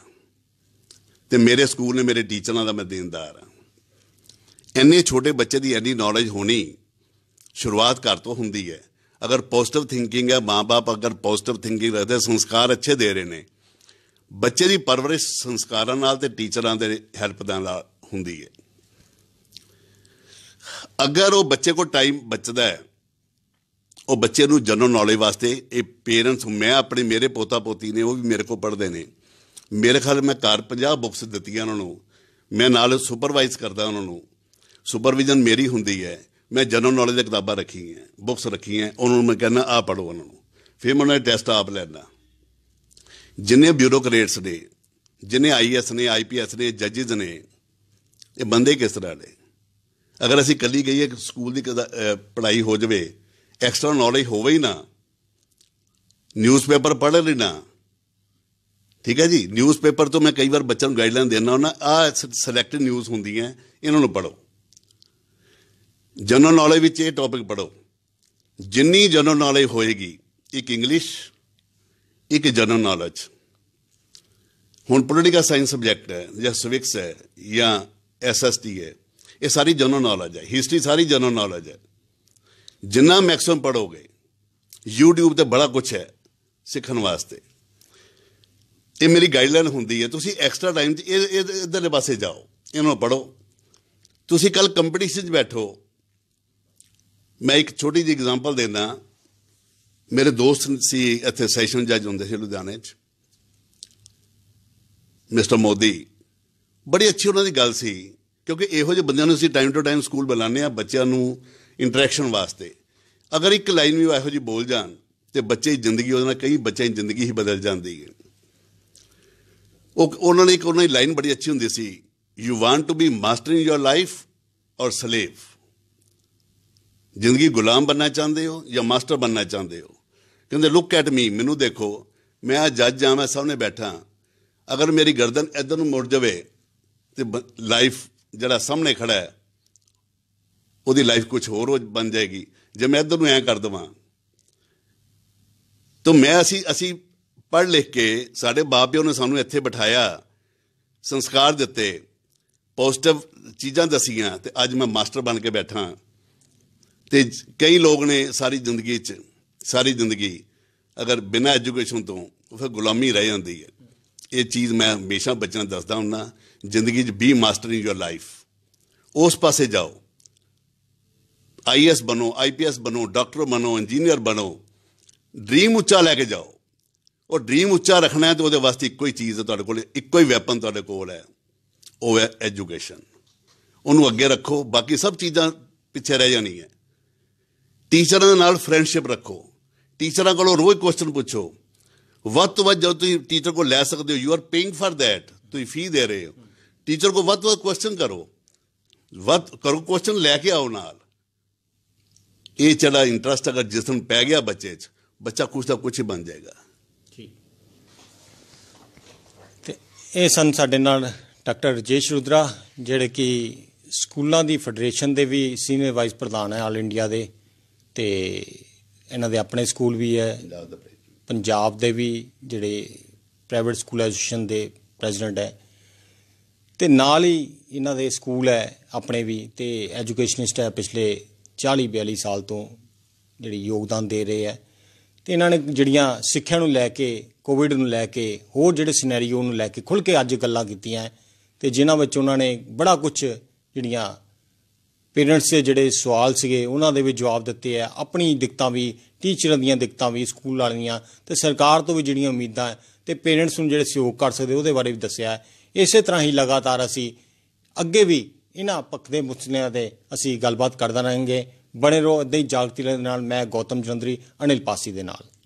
ਤੇ ਮੇਰੇ ਸਕੂਲ ਨੇ ਮੇਰੇ ਟੀਚਰਾਂ ਦਾ ਮੈਂ ਦੇਣਦਾਰ ਆ ਇੰਨੇ ਛੋਟੇ ਬੱਚੇ ਦੀ ਇੰਨੀ ਨੌਲੇਜ ਹੋਣੀ ਸ਼ੁਰੂਆਤ ਘਰ ਤੋਂ ਹੁੰਦੀ ਹੈ ਅਗਰ ਪੋਜ਼ਿਟਿਵ ਥਿੰਕਿੰਗ ਹੈ ਮਾਪੇ ਅਗਰ ਪੋਜ਼ਿਟਿਵ ਥਿੰਕਿੰਗ ਰੱਖਦੇ ਸੰਸਕਾਰ ਅੱਛੇ ਦੇ ਰਹੇ ਨੇ ਬੱਚੇ ਦੀ ਪਰਵਰਿਸ਼ ਸੰਸਕਾਰਾਂ ਨਾਲ ਤੇ ਟੀਚਰਾਂ ਦੇ ਹੈਲਪ ਨਾਲ ਹੁੰਦੀ ਹੈ ਅਗਰ ਉਹ ਬੱਚੇ ਕੋਲ ਟਾਈਮ ਬਚਦਾ ਹੈ ਉਹ ਬੱਚੇ ਨੂੰ ਜਨਰਲ ਨੌਲੇਜ ਵਾਸਤੇ ਇਹ ਪੇਰੈਂਟਸ ਮੈਂ ਆਪਣੇ ਮੇਰੇ ਪੋਤਾ ਪੋਤੀ ਨੇ ਉਹ ਵੀ ਮੇਰੇ ਕੋਲ ਪੜ੍ਹਦੇ ਨੇ ਮੇਰੇ ਖਿਆਲ ਮੈਂ ਘਰ 50 ਬੁੱਕਸ ਦਿੱਤੀਆਂ ਉਹਨਾਂ ਨੂੰ ਮੈਂ ਨਾਲ ਸੁਪਰਵਾਈਜ਼ ਕਰਦਾ ਉਹਨਾਂ ਨੂੰ ਸੁਪਰਵਿਜ਼ਨ ਮੇਰੀ ਹੁੰਦੀ ਹੈ ਮੈਂ ਜਨਰਲ ਨੌਲੇਜ ਦੀਆਂ ਕਿਤਾਬਾਂ ਰੱਖੀਆਂ ਬੁੱਕਸ ਰੱਖੀਆਂ ਉਹਨਾਂ ਨੂੰ ਮੈਂ ਕਹਿੰਦਾ ਆ ਪੜੋ ਉਹਨਾਂ ਨੂੰ ਫਿਰ ਮੈਂ ਉਹਨਾਂ ਟੈਸਟ ਆਪ ਲੈਣਾ ਜਿੰਨੇ ਬਿਊਰੋਕਰੇਟਸ ਨੇ ਜਿੰਨੇ ਆਈਐਸ ਨੇ ਆਈਪੀਐਸ ਨੇ ਜੱਜਿਸ ਨੇ ਇਹ ਬੰਦੇ ਕਿਸ ਤਰ੍ਹਾਂ ਦੇ ਅਗਰ ਅਸੀਂ ਕੱਲੀ ਗਈਏ ਸਕੂਲ ਦੀ ਪੜ੍ਹਾਈ ਹੋ ਜਾਵੇ ਐਕਸਟਰਾ ਨੌਲੇਜ ਹੋਵੇ ਹੀ ਨਾ ਨਿਊਜ਼ਪੇਪਰ ਪੜ੍ਹ ਲੈਣਾ ਠੀਕ ਹੈ ਜੀ ਨਿਊਜ਼ਪੇਪਰ ਤੋਂ ਮੈਂ ਕਈ ਵਾਰ ਬੱਚਿਆਂ ਨੂੰ ਗਾਈਡਲਾਈਨ ਦੇਣਾ ਹੁੰਦਾ ਆ ਸਿਲੈਕਟਡ ਨਿਊਜ਼ ਹੁੰਦੀਆਂ ਇਹਨਾਂ ਨੂੰ ਪੜੋ ਜਨਰਲ ਨੌਲੇਜ ਵਿੱਚ ਇਹ ਟੌਪਿਕ ਪੜੋ ਜਿੰਨੀ ਜਨਰਲ ਨੌਲੇਜ ਹੋਏਗੀ ਇੱਕ ਇੰਗਲਿਸ਼ ਇੱਕ ਜਨਰਲ ਨੌਲੇਜ ਹੁਣ ਪੋਲੀਟੀਕਲ ਸਾਇੰਸ ਸਬਜੈਕਟ ਹੈ ਜਾਂ ਸਿਵਿਕਸ ਹੈ ਜਾਂ ਐਸਐਸਟੀ ਹੈ ਇਹ ਸਾਰੀ ਜਨਰਲ ਨੌਲੇਜ ਹੈ ਹਿਸਟਰੀ ਸਾਰੀ ਜਨਰਲ ਨੌਲੇਜ ਹੈ ਜਿੰਨਾ ਮੈਕਸਿਮ ਪੜੋਗੇ YouTube ਤੇ ਬੜਾ ਕੁਝ ਹੈ ਸਿੱਖਣ ਵਾਸਤੇ ਇਹ ਮੇਰੀ ਗਾਈਡਲਾਈਨ ਹੁੰਦੀ ਹੈ ਤੁਸੀਂ ਐਕਸਟਰਾ ਟਾਈਮ 'ਚ ਇਹ ਇਧਰਲੇ ਪਾਸੇ ਜਾਓ ਇਹਨੂੰ ਪੜੋ ਤੁਸੀਂ ਕੱਲ ਕੰਪੀਟੀਸ਼ਨ 'ਚ ਬੈਠੋ ਮੈਂ ਇੱਕ ਛੋਟੀ ਜਿਹੀ ਐਗਜ਼ਾਮਪਲ ਦਿੰਦਾ ਮੇਰੇ ਦੋਸਤ ਸੀ ਇੱਥੇ ਸੈਸ਼ਨ ਜੱਜ ਹੁੰਦੇ ਸੀ ਲੁਧਿਆਣੇ 'ਚ ਮਿਸਟਰ ਮੋਦੀ ਬੜੀ ਅੱਛੀ ਉਹਨਾਂ ਦੀ ਗੱਲ ਸੀ ਕਿਉਂਕਿ ਇਹੋ ਜਿਹੇ ਬੰਦਿਆਂ ਨੂੰ ਅਸੀਂ ਟਾਈਮ ਟੂ ਟਾਈਮ ਸਕੂਲ ਬੁਲਾਉਂਦੇ ਆ ਬੱਚਿਆਂ ਨੂੰ ਇੰਟਰੈਕਸ਼ਨ ਵਾਸਤੇ ਅਗਰ ਇੱਕ ਲਾਈਨ ਵੀ ਇਹੋ ਜੀ ਬੋਲ ਜਾਣ ਤੇ ਬੱਚੇ ਦੀ ਜ਼ਿੰਦਗੀ ਉਹਦੇ ਨਾਲ ਕਈ ਬੱਚਿਆਂ ਦੀ ਜ਼ਿੰਦਗੀ ਹੀ ਬਦਲ ਜਾਂਦੀ ਹੈ ਉਹ ਉਹਨਾਂ ਨੇ ਇੱਕ ਉਹਨਾਂ ਦੀ ਲਾਈਨ ਬੜੀ ਅੱਛੀ ਹੁੰਦੀ ਸੀ you want to be master in your life or slave ਜ਼ਿੰਦਗੀ ਗੁਲਾਮ ਬੰਨਣਾ ਚਾਹੁੰਦੇ ਹੋ ਜਾਂ ਮਾਸਟਰ ਬੰਨਣਾ ਚਾਹੁੰਦੇ ਹੋ ਕਹਿੰਦੇ ਲੁੱਕ ਐਟ ਮੀ ਮੈਨੂੰ ਦੇਖੋ ਮੈਂ ਆ ਜੱਜ ਆ ਮੈਂ ਸਾਹਮਣੇ ਬੈਠਾ ਅਗਰ ਮੇਰੀ ਗਰਦਨ ਇਧਰ ਨੂੰ ਮੁੜ ਜਾਵੇ ਤੇ ਲਾਈਫ ਜਿਹੜਾ ਸਾਹਮਣੇ ਖੜਾ ਹੈ ਉਹਦੀ ਲਾਈਫ ਕੁਝ ਹੋਰ ਹੋ ਬਣ ਜਾਏਗੀ ਜੇ ਮੈਂ ਇਧਰ ਨੂੰ ਐ ਕਰ ਦਵਾਂ ਤਾਂ ਮੈਂ ਅਸੀਂ ਅਸੀਂ ਪੜ੍ਹ ਲਿਖ ਕੇ ਸਾਡੇ ਬਾਪਿਓ ਨੇ ਸਾਨੂੰ ਇੱਥੇ ਬਿਠਾਇਆ ਸੰਸਕਾਰ ਦਿੱਤੇ ਪੋਜ਼ਿਟਿਵ ਚੀਜ਼ਾਂ ਦਸੀਆਂ ਤੇ ਅੱਜ ਮੈਂ ਮਾਸਟਰ ਬਣ ਕੇ ਬੈਠਾ ਤੇ ਕਈ ਲੋਕ ਨੇ ਸਾਰੀ ਜ਼ਿੰਦਗੀ 'ਚ ਸਾਰੀ ਜ਼ਿੰਦਗੀ ਅਗਰ ਬਿਨਾਂ ਐਜੂਕੇਸ਼ਨ ਤੋਂ ਉਹ ਫਿਰ ਗੁਲਾਮੀ ਰਹਿ ਜਾਂਦੀ ਹੈ ਇਹ ਚੀਜ਼ ਮੈਂ ਹਮੇਸ਼ਾ ਬੱਚਿਆਂ ਨੂੰ ਦੱਸਦਾ ਹੁੰਨਾ ਜ਼ਿੰਦਗੀ 'ਚ be master in your life ਉਸ ਪਾਸੇ ਜਾਓ ਆਈਐਸ ਬਣੋ ਆਈਪੀਐਸ ਬਣੋ ਡਾਕਟਰ ਬਣੋ ਇੰਜੀਨੀਅਰ ਬਣੋ ਡ੍ਰੀਮ ਉੱਚਾ ਲੈ ਕੇ ਜਾਓ ਉਹ ਡ੍ਰੀਮ ਉੱਚਾ ਰੱਖਣਾ ਹੈ ਤੇ ਉਹਦੇ ਵਾਸਤੇ ਇੱਕੋ ਹੀ ਚੀਜ਼ ਹੈ ਤੁਹਾਡੇ ਕੋਲ ਇੱਕੋ ਹੀ ਵੈਪਨ ਤੁਹਾਡੇ ਕੋਲ ਹੈ ਉਹ ਹੈ ਐਜੂਕੇਸ਼ਨ ਉਹਨੂੰ ਅੱਗੇ ਰੱਖੋ ਬਾਕੀ ਸਭ ਚੀਜ਼ਾਂ ਪਿੱਛੇ ਰਹਿ ਜਾਣੀਆਂ ਟੀਚਰਾਂ ਦੇ ਨਾਲ ਫਰੈਂਡਸ਼ਿਪ ਰੱਖੋ ਟੀਚਰਾਂ ਕੋਲੋਂ ਰੋਜ਼ ਕੁਐਸਚਨ ਪੁੱਛੋ ਵੱਧ ਵੱਤ ਵੱਧ ਜਦੋਂ ਤੁਸੀਂ ਟੀਚਰ ਕੋਲ ਲੈ ਸਕਦੇ ਹੋ you are paying for that ਤੁਸੀਂ ਫੀ ਦੇ ਰਹੇ ਹੋ ਟੀਚਰ ਕੋ ਵੱਧ ਵੱਤ ਵੱਧ ਕੁਐਸਚਨ ਕਰੋ ਵੱਧ ਕਰੋ ਕੁਐਸਚਨ ਲੈ ਕੇ ਆਓ ਨਾਲ ਇਹ ਜਿਹੜਾ ਇੰਟਰਸਟ ਅਗਰ ਨੂੰ ਪੈ ਗਿਆ ਬੱਚੇ 'ਚ ਬੱਚਾ ਕੁਝ ਤਾਂ ਕੁਝ ਹੀ ਬਣ ਜਾਏਗਾ
ਤੇ ਇਹ ਸਨ ਸਾਡੇ ਨਾਲ ਡਾਕਟਰ ਰਜੇਸ਼ ਰੁਦਰਾ ਜਿਹੜੇ ਕਿ ਸਕੂਲਾਂ ਦੀ ਫੈਡਰੇਸ਼ਨ ਦੇ ਵੀ ਸੀਨੀਅਰ ਵਾਈਸ ਪ੍ਰਧਾਨ ਹੈ ਆਲ ਇੰਡੀਆ ਦੇ ਤੇ ਇਹਨਾਂ ਦੇ ਆਪਣੇ ਸਕੂਲ ਵੀ ਹੈ ਪੰਜਾਬ ਦੇ ਵੀ ਜਿਹੜੇ ਪ੍ਰਾਈਵੇਟ ਸਕੂਲ ਐਸੋਸੀਏਸ਼ਨ ਦੇ ਪ੍ਰੈਜ਼ੀਡੈਂਟ ਹੈ ਤੇ ਨਾਲ ਹੀ ਇਹਨਾਂ ਦੇ ਸਕੂਲ ਹੈ ਆਪਣੇ ਵੀ ਤੇ ਐਜੂਕੇਸ਼ਨਿਸਟ ਹੈ ਪਿਛਲੇ 40 42 ਸਾਲ ਤੋਂ ਜਿਹੜੀ ਯੋਗਦਾਨ ਦੇ ਰਹੇ ਆ ਤੇ ਇਹਨਾਂ ਨੇ ਜਿਹੜੀਆਂ ਸਿੱਖਿਆ ਨੂੰ ਲੈ ਕੇ ਕੋਵਿਡ ਨੂੰ ਲੈ ਕੇ ਹੋਰ ਜਿਹੜੇ ਸਿਨੈਰੀਓ ਨੂੰ ਲੈ ਕੇ ਖੁੱਲ ਕੇ ਅੱਜ ਗੱਲਾਂ ਕੀਤੀਆਂ ਤੇ ਜਿਨ੍ਹਾਂ ਵਿੱਚ ਉਹਨਾਂ ਨੇ ਬੜਾ ਕੁਝ ਜਿਹੜੀਆਂ ਪੇਰੈਂਟਸ ਦੇ ਜਿਹੜੇ ਸਵਾਲ ਸੀਗੇ ਉਹਨਾਂ ਦੇ ਵੀ ਜਵਾਬ ਦਿੱਤੇ ਆ ਆਪਣੀ ਦਿੱਕਤਾਂ ਵੀ ਟੀਚਰਾਂ ਦੀਆਂ ਦਿੱਕਤਾਂ ਵੀ ਸਕੂਲ ਵਾਲੀਆਂ ਤੇ ਸਰਕਾਰ ਤੋਂ ਵੀ ਜਿਹੜੀਆਂ ਉਮੀਦਾਂ ਤੇ ਪੇਰੈਂਟਸ ਨੂੰ ਜਿਹੜੇ ਸਹਿਯੋਗ ਕਰ ਸਕਦੇ ਉਹਦੇ ਬਾਰੇ ਵੀ ਦੱਸਿਆ ਇਸੇ ਤਰ੍ਹਾਂ ਹੀ ਲਗਾਤਾਰ ਅਸੀਂ ਅੱਗੇ ਵੀ ਇਹਨਾਂ ਪੱਕਦੇ ਮੁੱਚਨਿਆਂ ਦੇ ਅਸੀਂ ਗੱਲਬਾਤ ਕਰਦੇ ਰਹਾਂਗੇ ਬਣੇ ਰਹੋ ਇਦਾਂ ਹੀ ਜਾਗਤੀ ਦੇ ਨਾਲ ਮੈਂ ਗੌਤਮ ਜੰਦਰੀ ਅਨਿਲ ਪਾਸੀ ਦੇ ਨਾਲ